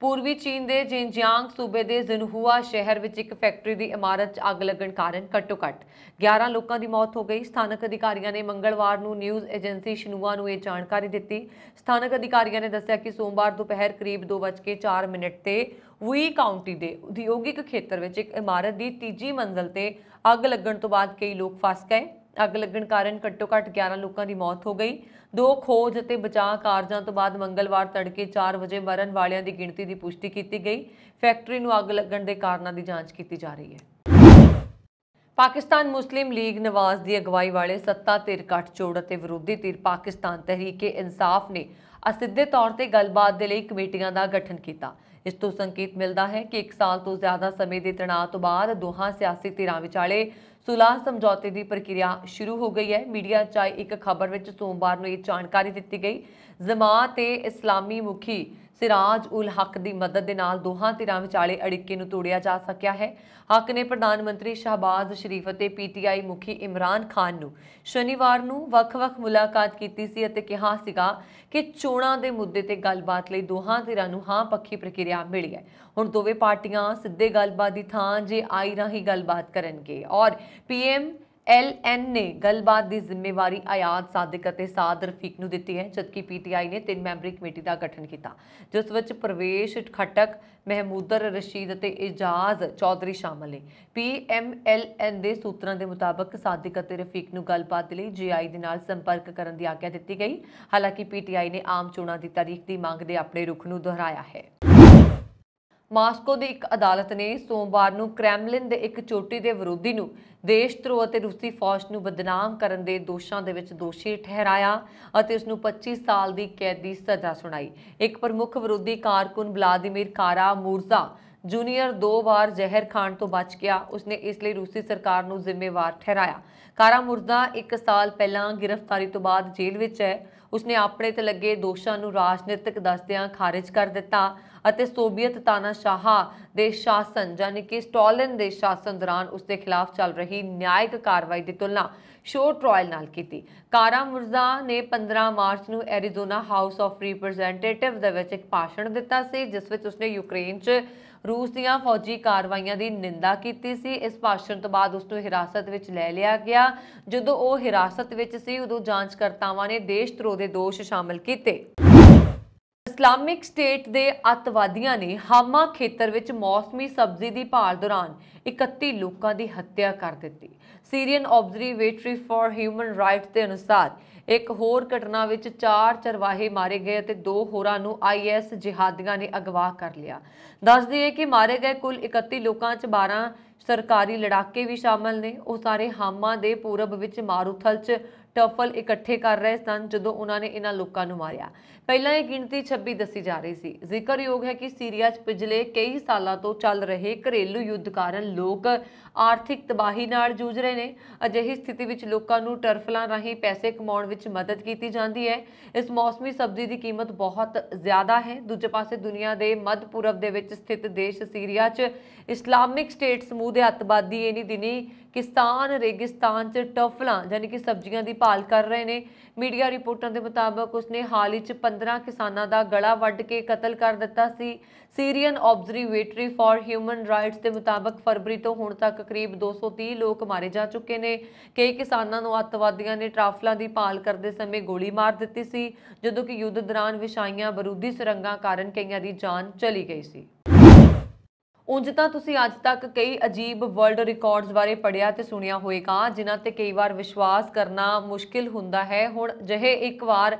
ਪੂਰਬੀ ਚੀਨ ਦੇ ਜਿੰਜਿਆਂਗ ਸੂਬੇ ਦੇ ਜ਼ਨਹੂਆ ਸ਼ਹਿਰ ਵਿੱਚ ਇੱਕ ਫੈਕਟਰੀ ਦੀ ਇਮਾਰਤ 'ਚ ਅੱਗ ਲੱਗਣ ਕਾਰਨ ਘੱਟੋ-ਘੱਟ 11 ਲੋਕਾਂ ਦੀ ਮੌਤ ਹੋ ਗਈ ਸਥਾਨਕ ਅਧਿਕਾਰੀਆਂ ਨੇ ਮੰਗਲਵਾਰ ਨੂੰ ਨਿਊਜ਼ ਏਜੰਸੀ ਸ਼ਨੂਆ ਨੂੰ ਇਹ ਜਾਣਕਾਰੀ ਦਿੱਤੀ ਸਥਾਨਕ ਅਧਿਕਾਰੀਆਂ ਨੇ ਦੱਸਿਆ ਕਿ ਸੋਮਵਾਰ ਦੁਪਹਿਰ ਕਰੀਬ 2:04 ਮਿੰਟ ਤੇ ਵੀ ਕਾਉਂਟੀ ਦੇ ਉਦਯੋਗਿਕ ਖੇਤਰ ਵਿੱਚ ਇੱਕ ਇਮਾਰਤ ਦੀ ਤੀਜੀ ਮੰਜ਼ਲ ਤੇ ਅੱਗ ਲੱਗਣ ਤੋਂ ਬਾਅਦ ਕਈ ਲੋਕ ਫਸ ਗਏ ਅੱਗ ਲੱਗਣ ਕਾਰਨ ਘੱਟੋ-ਘੱਟ 11 ਲੋਕਾਂ ਦੀ ਮੌਤ ਹੋ ਗਈ ਦੋ ਖੋਜ ਅਤੇ ਬਚਾਅ ਕਾਰਜਾਂ ਤੋਂ ਬਾਅਦ ਮੰਗਲਵਾਰ ਤੜਕੇ 4 ਵਜੇ ਮਰਨ ਵਾਲਿਆਂ ਦੀ ਗਿਣਤੀ ਦੀ ਪੁਸ਼ਟੀ ਕੀਤੀ ਗਈ ਫੈਕਟਰੀ ਨੂੰ ਅੱਗ ਲੱਗਣ ਦੇ ਕਾਰਨਾਂ ਦੀ ਜਾਂਚ ਕੀਤੀ ਜਾ ਰਹੀ ਹੈ ਪਾਕਿਸਤਾਨ ਮੁਸਲਿਮ ਲੀਗ ਨਵਾਜ਼ ਦੀ ਅਗਵਾਈ ਵਾਲੇ ਸੱਤਾ ਧਿਰ ਕੱਟਚੋੜ ਅਤੇ ਵਿਰੋਧੀ ਧਿਰ ਪਾਕਿਸਤਾਨ ਤਹਿਰੀਕੇ ਇਨਸਾਫ ਨੇ ਅਸਿੱਧੇ ਤੌਰ ਤੇ ਗੱਲਬਾਤ ਦੇ ਲਈ ਕਮੇਟੀਆਂ ਦਾ ਗਠਨ ਕੀਤਾ ਇਸ ਤੋਂ ਸੰਕੇਤ ਮਿਲਦਾ ਹੈ ਕਿ 1 ਸਾਲ ਤੋਂ ਜ਼ਿਆਦਾ ਸਮੇਂ ਦੇ ਤਣਾਅ ਤੋਂ ਬਾਅਦ ਦੋਹਾਂ ਸਿਆਸੀ ਧਿਰਾਂ ਵਿਚਾਲੇ ਸੁਲਾਹ ਸਮਝੌਤੇ ਦੀ ਪ੍ਰਕਿਰਿਆ ਸ਼ੁਰੂ ਹੋ ਗਈ ਹੈ ਮੀਡੀਆ 'ਚ ਇੱਕ ਖਬਰ ਵਿੱਚ ਸੋਮਵਾਰ ਨੂੰ ਇਹ ਜਾਣਕਾਰੀ ਦਿੱਤੀ ਗਈ ਜਮਾਤ ਤੇ ਇਸਲਾਮੀ ਮੁਖੀ ਸਿਰਾਜ ਉਲ ਹਕ ਦੀ ਮਦਦ ਦੇ ਨਾਲ ਦੋਹਾਂ ਧਿਰਾਂ ਵਿਚਾਲੇ ਅੜਿੱਕੇ ਨੂੰ ਤੋੜਿਆ ਜਾ ਸਕਿਆ ਹੈ ਹਕ ਨੇ ਪ੍ਰਧਾਨ ਮੰਤਰੀ ਸ਼ਹਾਬਾਜ਼ ਸ਼ਰੀਫ ਅਤੇ ਪੀਟੀਆਈ ਮੁਖੀ ਇਮਰਾਨ ਖਾਨ ਨੂੰ ਸ਼ਨੀਵਾਰ ਨੂੰ ਵੱਖ-ਵੱਖ ਮੁਲਾਕਾਤ ਕੀਤੀ ਸੀ ਅਤੇ ਕਿਹਾ ਸੀਗਾ ਕਿ ਚੋਣਾਂ ਦੇ ਮੁੱਦੇ ਤੇ ਗੱਲਬਾਤ ਲਈ ਦੋਹਾਂ ਧਿਰਾਂ ਨੂੰ ਹਾਂ ਪੱਖੀ ਪ੍ਰਕਿਰਿਆ ਮਿਲੀ ਹੈ ਹੁਣ ਦੋਵੇਂ ਪਾਰਟੀਆਂ ਸਿੱਧੇ ਗੱਲਬਾਤ ਦੀ ਥਾਂ ਜੇ ਆਈ ਰਾਹੀਂ ਗੱਲਬਾਤ ਕਰਨਗੇ ਔਰ ਪੀਐਮ ਐਲ ਐਨ ਨੇ ਗੱਲਬਾਤ ਦੀ ਜ਼ਿੰਮੇਵਾਰੀ ਆਯਾਦ ਸਾਦਿਕ ਅਤੇ ਸਾਦ ਰਫੀਕ ਨੂੰ ਦਿੱਤੀ ਹੈ ਜਦਕਿ ਪੀਟੀਆਈ ਨੇ ਤਿੰਨ ਮੈਂਬਰੀ ਕਮੇਟੀ ਦਾ ਗਠਨ ਕੀਤਾ ਜਿਸ ਵਿੱਚ ਪ੍ਰਵੇਸ਼ ਖਟਕ ਮਹਿਮੂਦਰ ਰਸ਼ੀਦ ਅਤੇ ਇਜਾਜ਼ ਚੌਧਰੀ ਸ਼ਾਮਲ ਨੇ ਪੀਐਮਐਲਐਨ ਦੇ ਸੂਤਰਾਂ ਦੇ ਮੁਤਾਬਕ ਸਾਦਿਕ ਅਤੇ ਰਫੀਕ ਨੂੰ ਗੱਲਬਾਤ ਲਈ ਜੀਆਈ ਦੇ ਨਾਲ ਸੰਪਰਕ ਕਰਨ ਦੀ ਆਗਿਆ ਦਿੱਤੀ ਗਈ ਹਾਲਾਂਕਿ ਪੀਟੀਆਈ ਨੇ ਆਮ ਚੋਣਾਂ ਦੀ ਤਾਰੀਖ ਦੀ ਮੰਗ ਦੇ ਆਪਣੇ ਰੁਖ ਨੂੰ ਦੁਹਰਾਇਆ ਹੈ ਮਾਸਕੋ ਦੀ ਇੱਕ ਅਦਾਲਤ ਨੇ ਸੋਮਵਾਰ ਨੂੰ ਕ੍ਰੈਮਲਿਨ ਦੇ ਇੱਕ ਚੋਟੀ ਦੇ ਵਿਰੋਧੀ ਨੂੰ ਦੇਸ਼ ਧਰੋਹ ਅਤੇ ਰੂਸੀ ਫੌਜ ਨੂੰ ਬਦਨਾਮ ਕਰਨ ਦੇ ਦੋਸ਼ਾਂ ਦੇ ਵਿੱਚ ਦੋਸ਼ੀ ਠਹਿਰਾਇਆ ਅਤੇ ਉਸ ਨੂੰ 25 ਸਾਲ ਦੀ ਕੈਦ ਦੀ ਸਜ਼ਾ ਸੁਣਾਈ ਇੱਕ ਪ੍ਰਮੁੱਖ ਵਿਰੋਧੀ ਕਾਰਕੁਨ ਬਲਾਦੀਮੀਰ ਕਾਰਾ ਮੂਰਜ਼ਾ ਜੂਨੀਅਰ ਦੋ ਵਾਰ ਜ਼ਹਿਰ ਖਾਣ ਤੋਂ ਬਚ ਗਿਆ ਉਸਨੇ ਇਸ ਲਈ ਰੂਸੀ ਸਰਕਾਰ ਨੂੰ ਜ਼ਿੰਮੇਵਾਰ ਠਹਿਰਾਇਆ ਕਾਰਾ ਮੁਰਦਾ 1 ਸਾਲ ਪਹਿਲਾਂ ਗ੍ਰਿਫਤਾਰੀ ਤੋਂ ਬਾਅਦ ਜੇਲ੍ਹ ਵਿੱਚ ਹੈ ਉਸਨੇ ਆਪਣੇ ਤੇ ਲੱਗੇ ਦੋਸ਼ਾਂ ਨੂੰ ਰਾਜਨੀਤਿਕ ਦੱਸਦਿਆਂ ਖਾਰਜ ਕਰ ਦਿੱਤਾ ਅਤੇ ਸੋਵੀਅਤ ਤਾਨਾਸ਼ਾਹ ਦੇ ਸ਼ਾਸਨ ਯਾਨੀ ਕਿ ਸਟਾਲਿਨ ਦੇ ਸ਼ਾਸਨ ਦੌਰਾਨ ਉਸ ਦੇ ਖਿਲਾਫ ਚੱਲ ਰਹੀ ਨਿਆਇਕ ਕਾਰਵਾਈ ਦੀ ਤੁਲਨਾ ਸ਼ੋਰ ਟ੍ਰਾਇਲ ਨਾਲ ਕੀਤੀ ਕਾਰਾ ਮੁਰਜ਼ਾ ਨੇ 15 ਮਾਰਚ ਨੂੰ ਐਰੀਜ਼ੋਨਾ ਹਾਊਸ ਆਫ ਰਿਪਰੈਜ਼ੈਂਟੇਟਿਵ ਦੇ ਵਿੱਚ ਇੱਕ ਭਾਸ਼ਣ ਦਿੱਤਾ ਸੀ ਜਿਸ ਵਿੱਚ ਉਸਨੇ ਯੂਕਰੇਨ 'ਚ ਰੂਸ ਦੀਆਂ ਫੌਜੀ ਕਾਰਵਾਈਆਂ ਦੀ ਨਿੰਦਾ ਕੀਤੀ ਸੀ ਇਸ ਭਾਸ਼ਣ ਤੋਂ ਬਾਅਦ ਉਸ ਨੂੰ ਹਿਰਾਸਤ ਵਿੱਚ ਲੈ ਲਿਆ ਗਿਆ ਜਦੋਂ ਉਹ ਹਿਰਾਸਤ ਵਿੱਚ ਸੀ ਉਦੋਂ ਜਾਂਚਕਰਤਾਵਾਂ ਨੇ ਦੇਸ਼ ਧਰੋਹ ਦੇ ਦੋਸ਼ ਸ਼ਾਮਲ ਕੀਤੇ ਇਸਲਾਮਿਕ ਸਟੇਟ ਦੇ ਅਤਵਾਦੀਆਂ ਨੇ ਹਾਮਾ ਖੇਤਰ ਵਿੱਚ ਮੌਸਮੀ ਸਬਜ਼ੀ ਦੀ ਭਾਲ ਦੌਰਾਨ 31 ਲੋਕਾਂ ਦੀ ਹੱਤਿਆ ਕਰ ਦਿੱਤੀ Syrian observatory for human rights ਦੇ ਅਨੁਸਾਰ ਇੱਕ ਹੋਰ ਘਟਨਾ ਵਿੱਚ ਚਾਰ ਚਰਵਾਹੇ ਮਾਰੇ ਗਏ ਅਤੇ ਦੋ ਹੋਰਾਂ ਨੂੰ ਆਈਐਸ ਜਿਹਾਦੀਆਂ ਨੇ ਅਗਵਾ ਕਰ ਲਿਆ ਦੱਸਦੀ ਹੈ ਕਿ ਮਾਰੇ ਗਏ ਕੁੱਲ 31 ਲੋਕਾਂ 'ਚ 12 ਸਰਕਾਰੀ ਲੜਾਕੇ ਵੀ ਸ਼ਾਮਲ ਨੇ ਉਹ ਸਾਰੇ ਹਾਮਾ ਦੇ ਪੂਰਬ ਵਿੱਚ ਮਾਰੂਥਲ 'ਚ ਟਫਲ ਇਕੱਠੇ ਕਰ ਰਹੇ ਸਨ ਜਦੋਂ ਉਹਨਾਂ ਨੇ ਇਹਨਾਂ ਲੋਕਾਂ ਨੂੰ ਮਾਰਿਆ ਪਹਿਲਾਂ ਇਹ ਗਿਣਤੀ 26 ਦੱਸੀ ਜਾ ਰਹੀ ਸੀ ਜ਼ਿਕਰਯੋਗ ਹੈ ਕਿ ਸੀਰੀਆ 'ਚ ਪਿਛਲੇ ਕਈ ਸਾਲਾਂ ਤੋਂ ਚੱਲ ਰਹੇ ਘਰੇਲੂ ਯੁੱਧ ਕਾਰਨ ਲੋਕ ਆਰਥਿਕ ਤਬਾਹੀ ਨਾਲ ਜੂਝ ਰਹੇ ਨੇ ਅਜਿਹੀ ਸਥਿਤੀ ਵਿੱਚ ਲੋਕਾਂ ਨੂੰ ਟਰਫਲਾਂ ਰਾਹੀਂ ਪੈਸੇ ਕਮਾਉਣ ਵਿੱਚ ਮਦਦ ਕੀਤੀ ਜਾਂਦੀ ਹੈ ਇਸ ਮੌਸਮੀ ਸਬਜ਼ੀ ਦੀ ਕੀਮਤ ਬਹੁਤ ਜ਼ਿਆਦਾ ਹੈ ਦੂਜੇ ਪਾਸੇ ਦੁਨੀਆ ਦੇ ਮੱਧ ਪੂਰਬ ਦੇ ਵਿੱਚ ਸਥਿਤ ਦੇਸ਼ ਸੀਰੀਆ 'ਚ ਇਸਲਾਮਿਕ ਸਟੇਟ ਸਮੂਹ ਦੇ ਅੱਤਵਾਦੀ ਇਹ ਦਿਨੀ ਕਿਸਾਨ ਰੇਗਿਸਤਾਨ 'ਚ ਟਰਫਲਾਂ ਯਾਨੀ ਕਿ ਸਬਜ਼ੀਆਂ ਦੀ ਭਾਲ ਕਰ ਰਹੇ ਨੇ ਮੀਡੀਆ ਰਿਪੋਰਟਾਂ ਦੇ ਮੁਤਾਬਕ ਉਸਨੇ ਹਾਲ ਹੀ 'ਚ 15 ਕਿਸਾਨਾਂ ਦਾ ਗਲਾ ਵੱਢ ਕੇ ਕਤਲ ਕਰ ਦਿੱਤਾ ਸੀ Syrian observatory for human rights ਦੇ ਮੁਤਾਬਕ ਫਰਵਰੀ ਤੋਂ ਹੁਣ ਤੱਕ ਕਰੀਬ 230 ਲੋਕ ਮਾਰੇ ਜਾ ਚੁੱਕੇ ਨੇ ਕਈ ਕਿਸਾਨਾਂ ਨੂੰ ਅੱਤਵਾਦੀਆਂ ਨੇ ਟਰਾਫਲਾਂ ਦੀ ਭਾਲ ਕਰਦੇ ਸਮੇਂ ਗੋਲੀ ਮਾਰ ਦਿੱਤੀ ਸੀ ਜਦੋਂ ਕਿ ਯੁੱਧ ਦੌਰਾਨ ਵਿਛਾਈਆਂ ਬਰੂਦੀ ਸੁਰੰਗਾਂ ਕਾਰਨ ਕਈਆਂ ਦੀ ਜਾਨ ਚਲੀ ਗਈ ਸੀ ਉਂਝ ਤਾਂ ਤੁਸੀਂ ਅੱਜ ਤੱਕ ਕਈ ਅਜੀਬ ਵਰਲਡ ਰਿਕਾਰਡਸ ਬਾਰੇ ਪੜਿਆ ਤੇ ਸੁਣਿਆ ਹੋਵੇਗਾ ਜਿਨ੍ਹਾਂ ਤੇ ਕਈ ਵਾਰ ਵਿਸ਼ਵਾਸ ਕਰਨਾ ਮੁਸ਼ਕਿਲ ਹੁੰਦਾ ਹੈ ਹੁਣ ਜਿਹੇ ਇੱਕ ਵਾਰ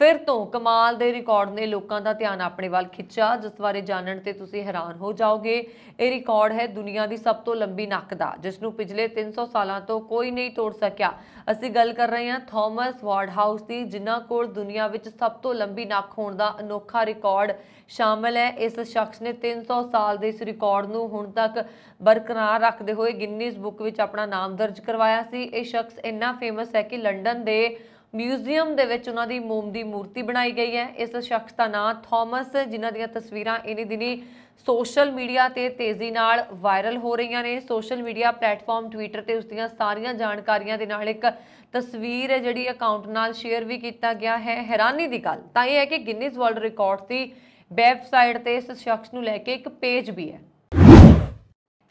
ਫਿਰ ਤੋਂ ਕਮਾਲ ਦੇ ਰਿਕਾਰਡ ਨੇ ਲੋਕਾਂ ਦਾ ਧਿਆਨ ਆਪਣੇ ਵੱਲ ਖਿੱਚਿਆ ਜਿਸ ਬਾਰੇ ਜਾਣਨ ਤੇ ਤੁਸੀਂ ਹੈਰਾਨ ਹੋ ਜਾਓਗੇ ਇਹ ਰਿਕਾਰਡ ਹੈ ਦੁਨੀਆ ਦੀ ਸਭ ਤੋਂ ਲੰਬੀ ਨੱਕ ਦਾ ਜਿਸ ਨੂੰ ਪਿਛਲੇ 300 ਸਾਲਾਂ ਤੋਂ ਕੋਈ ਨਹੀਂ ਤੋੜ ਸਕਿਆ ਅਸੀਂ ਗੱਲ ਕਰ ਰਹੇ ਹਾਂ ਥਾਮਸ ਵਾਰਡ ਹਾਊਸ ਦੀ ਜਿਨ੍ਹਾਂ ਕੋਲ ਦੁਨੀਆ ਵਿੱਚ ਸਭ ਤੋਂ ਲੰਬੀ ਨੱਕ ਹੋਣ ਦਾ ਅਨੋਖਾ ਰਿਕਾਰਡ ਸ਼ਾਮਲ ਹੈ ਇਸ ਸ਼ਖਸ ਨੇ 300 ਸਾਲ ਦੇ ਇਸ ਰਿਕਾਰਡ ਨੂੰ ਹੁਣ ਤੱਕ ਬਰਕਰਾਰ ਰੱਖਦੇ ਹੋਏ ਗਿਨੀਜ਼ ਬੁੱਕ ਵਿੱਚ ਆਪਣਾ ਨਾਮ ਦਰਜ ਕਰਵਾਇਆ ਸੀ ਇਹ ਸ਼ਖਸ ਇੰਨਾ ਫੇਮਸ ਹੈ ਕਿ ਲੰਡਨ ਦੇ ਮਿਊਜ਼ੀਅਮ ਦੇ ਵਿੱਚ ਉਹਨਾਂ ਦੀ ਮੋਮ ਦੀ ਮੂਰਤੀ ਬਣਾਈ ਗਈ ਹੈ ਇਸ ਸ਼ਖਸ ਦਾ ਨਾਮ ਥਾਮਸ ਜਿਨ੍ਹਾਂ ਦੀਆਂ ਤਸਵੀਰਾਂ ਇਨੀ ਦਿਨੀ ਸੋਸ਼ਲ ਮੀਡੀਆ ਤੇ ਤੇਜ਼ੀ ਨਾਲ ਵਾਇਰਲ ਹੋ ਰਹੀਆਂ ਨੇ ਸੋਸ਼ਲ ਮੀਡੀਆ ਪਲੇਟਫਾਰਮ ਟਵਿੱਟਰ ਤੇ ਉਸ ਦੀਆਂ ਸਾਰੀਆਂ ਜਾਣਕਾਰੀਆਂ ਦੇ ਨਾਲ ਇੱਕ ਤਸਵੀਰ ਹੈ ਜਿਹੜੀ ਅਕਾਊਂਟ ਨਾਲ ਸ਼ੇਅਰ ਵੀ ਕੀਤਾ ਗਿਆ ਹੈ ਹੈਰਾਨੀ ਦੀ ਗੱਲ ਤਾਂ ਇਹ ਹੈ ਕਿ ਗਿਨੀਜ਼ ਵਰਲਡ ਰਿਕਾਰਡ ਦੀ ਵੈਬਸਾਈਟ ਤੇ ਇਸ ਸ਼ਖਸ ਨੂੰ ਲੈ ਕੇ ਇੱਕ ਪੇਜ ਵੀ ਹੈ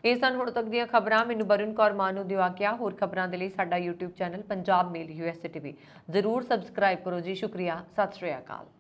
ਇਹ ਸਨ ਹੁਣ ਤੱਕ ਦੀਆਂ ਖਬਰਾਂ ਮੈਨੂੰ ਬਰਨ ਕੌਰ ਮਾਨੂ ਦਿਵਾ ਕਿਆ ਹੋਰ ਖਬਰਾਂ ਦੇ ਲਈ ਸਾਡਾ YouTube channel Punjab Mail USA TV ਜ਼ਰੂਰ ਸਬਸਕ੍ਰਾਈਬ ਕਰੋ ਜੀ ਸ਼ੁਕਰੀਆ ਸਤਿ ਸ਼੍ਰੀ ਅਕਾਲ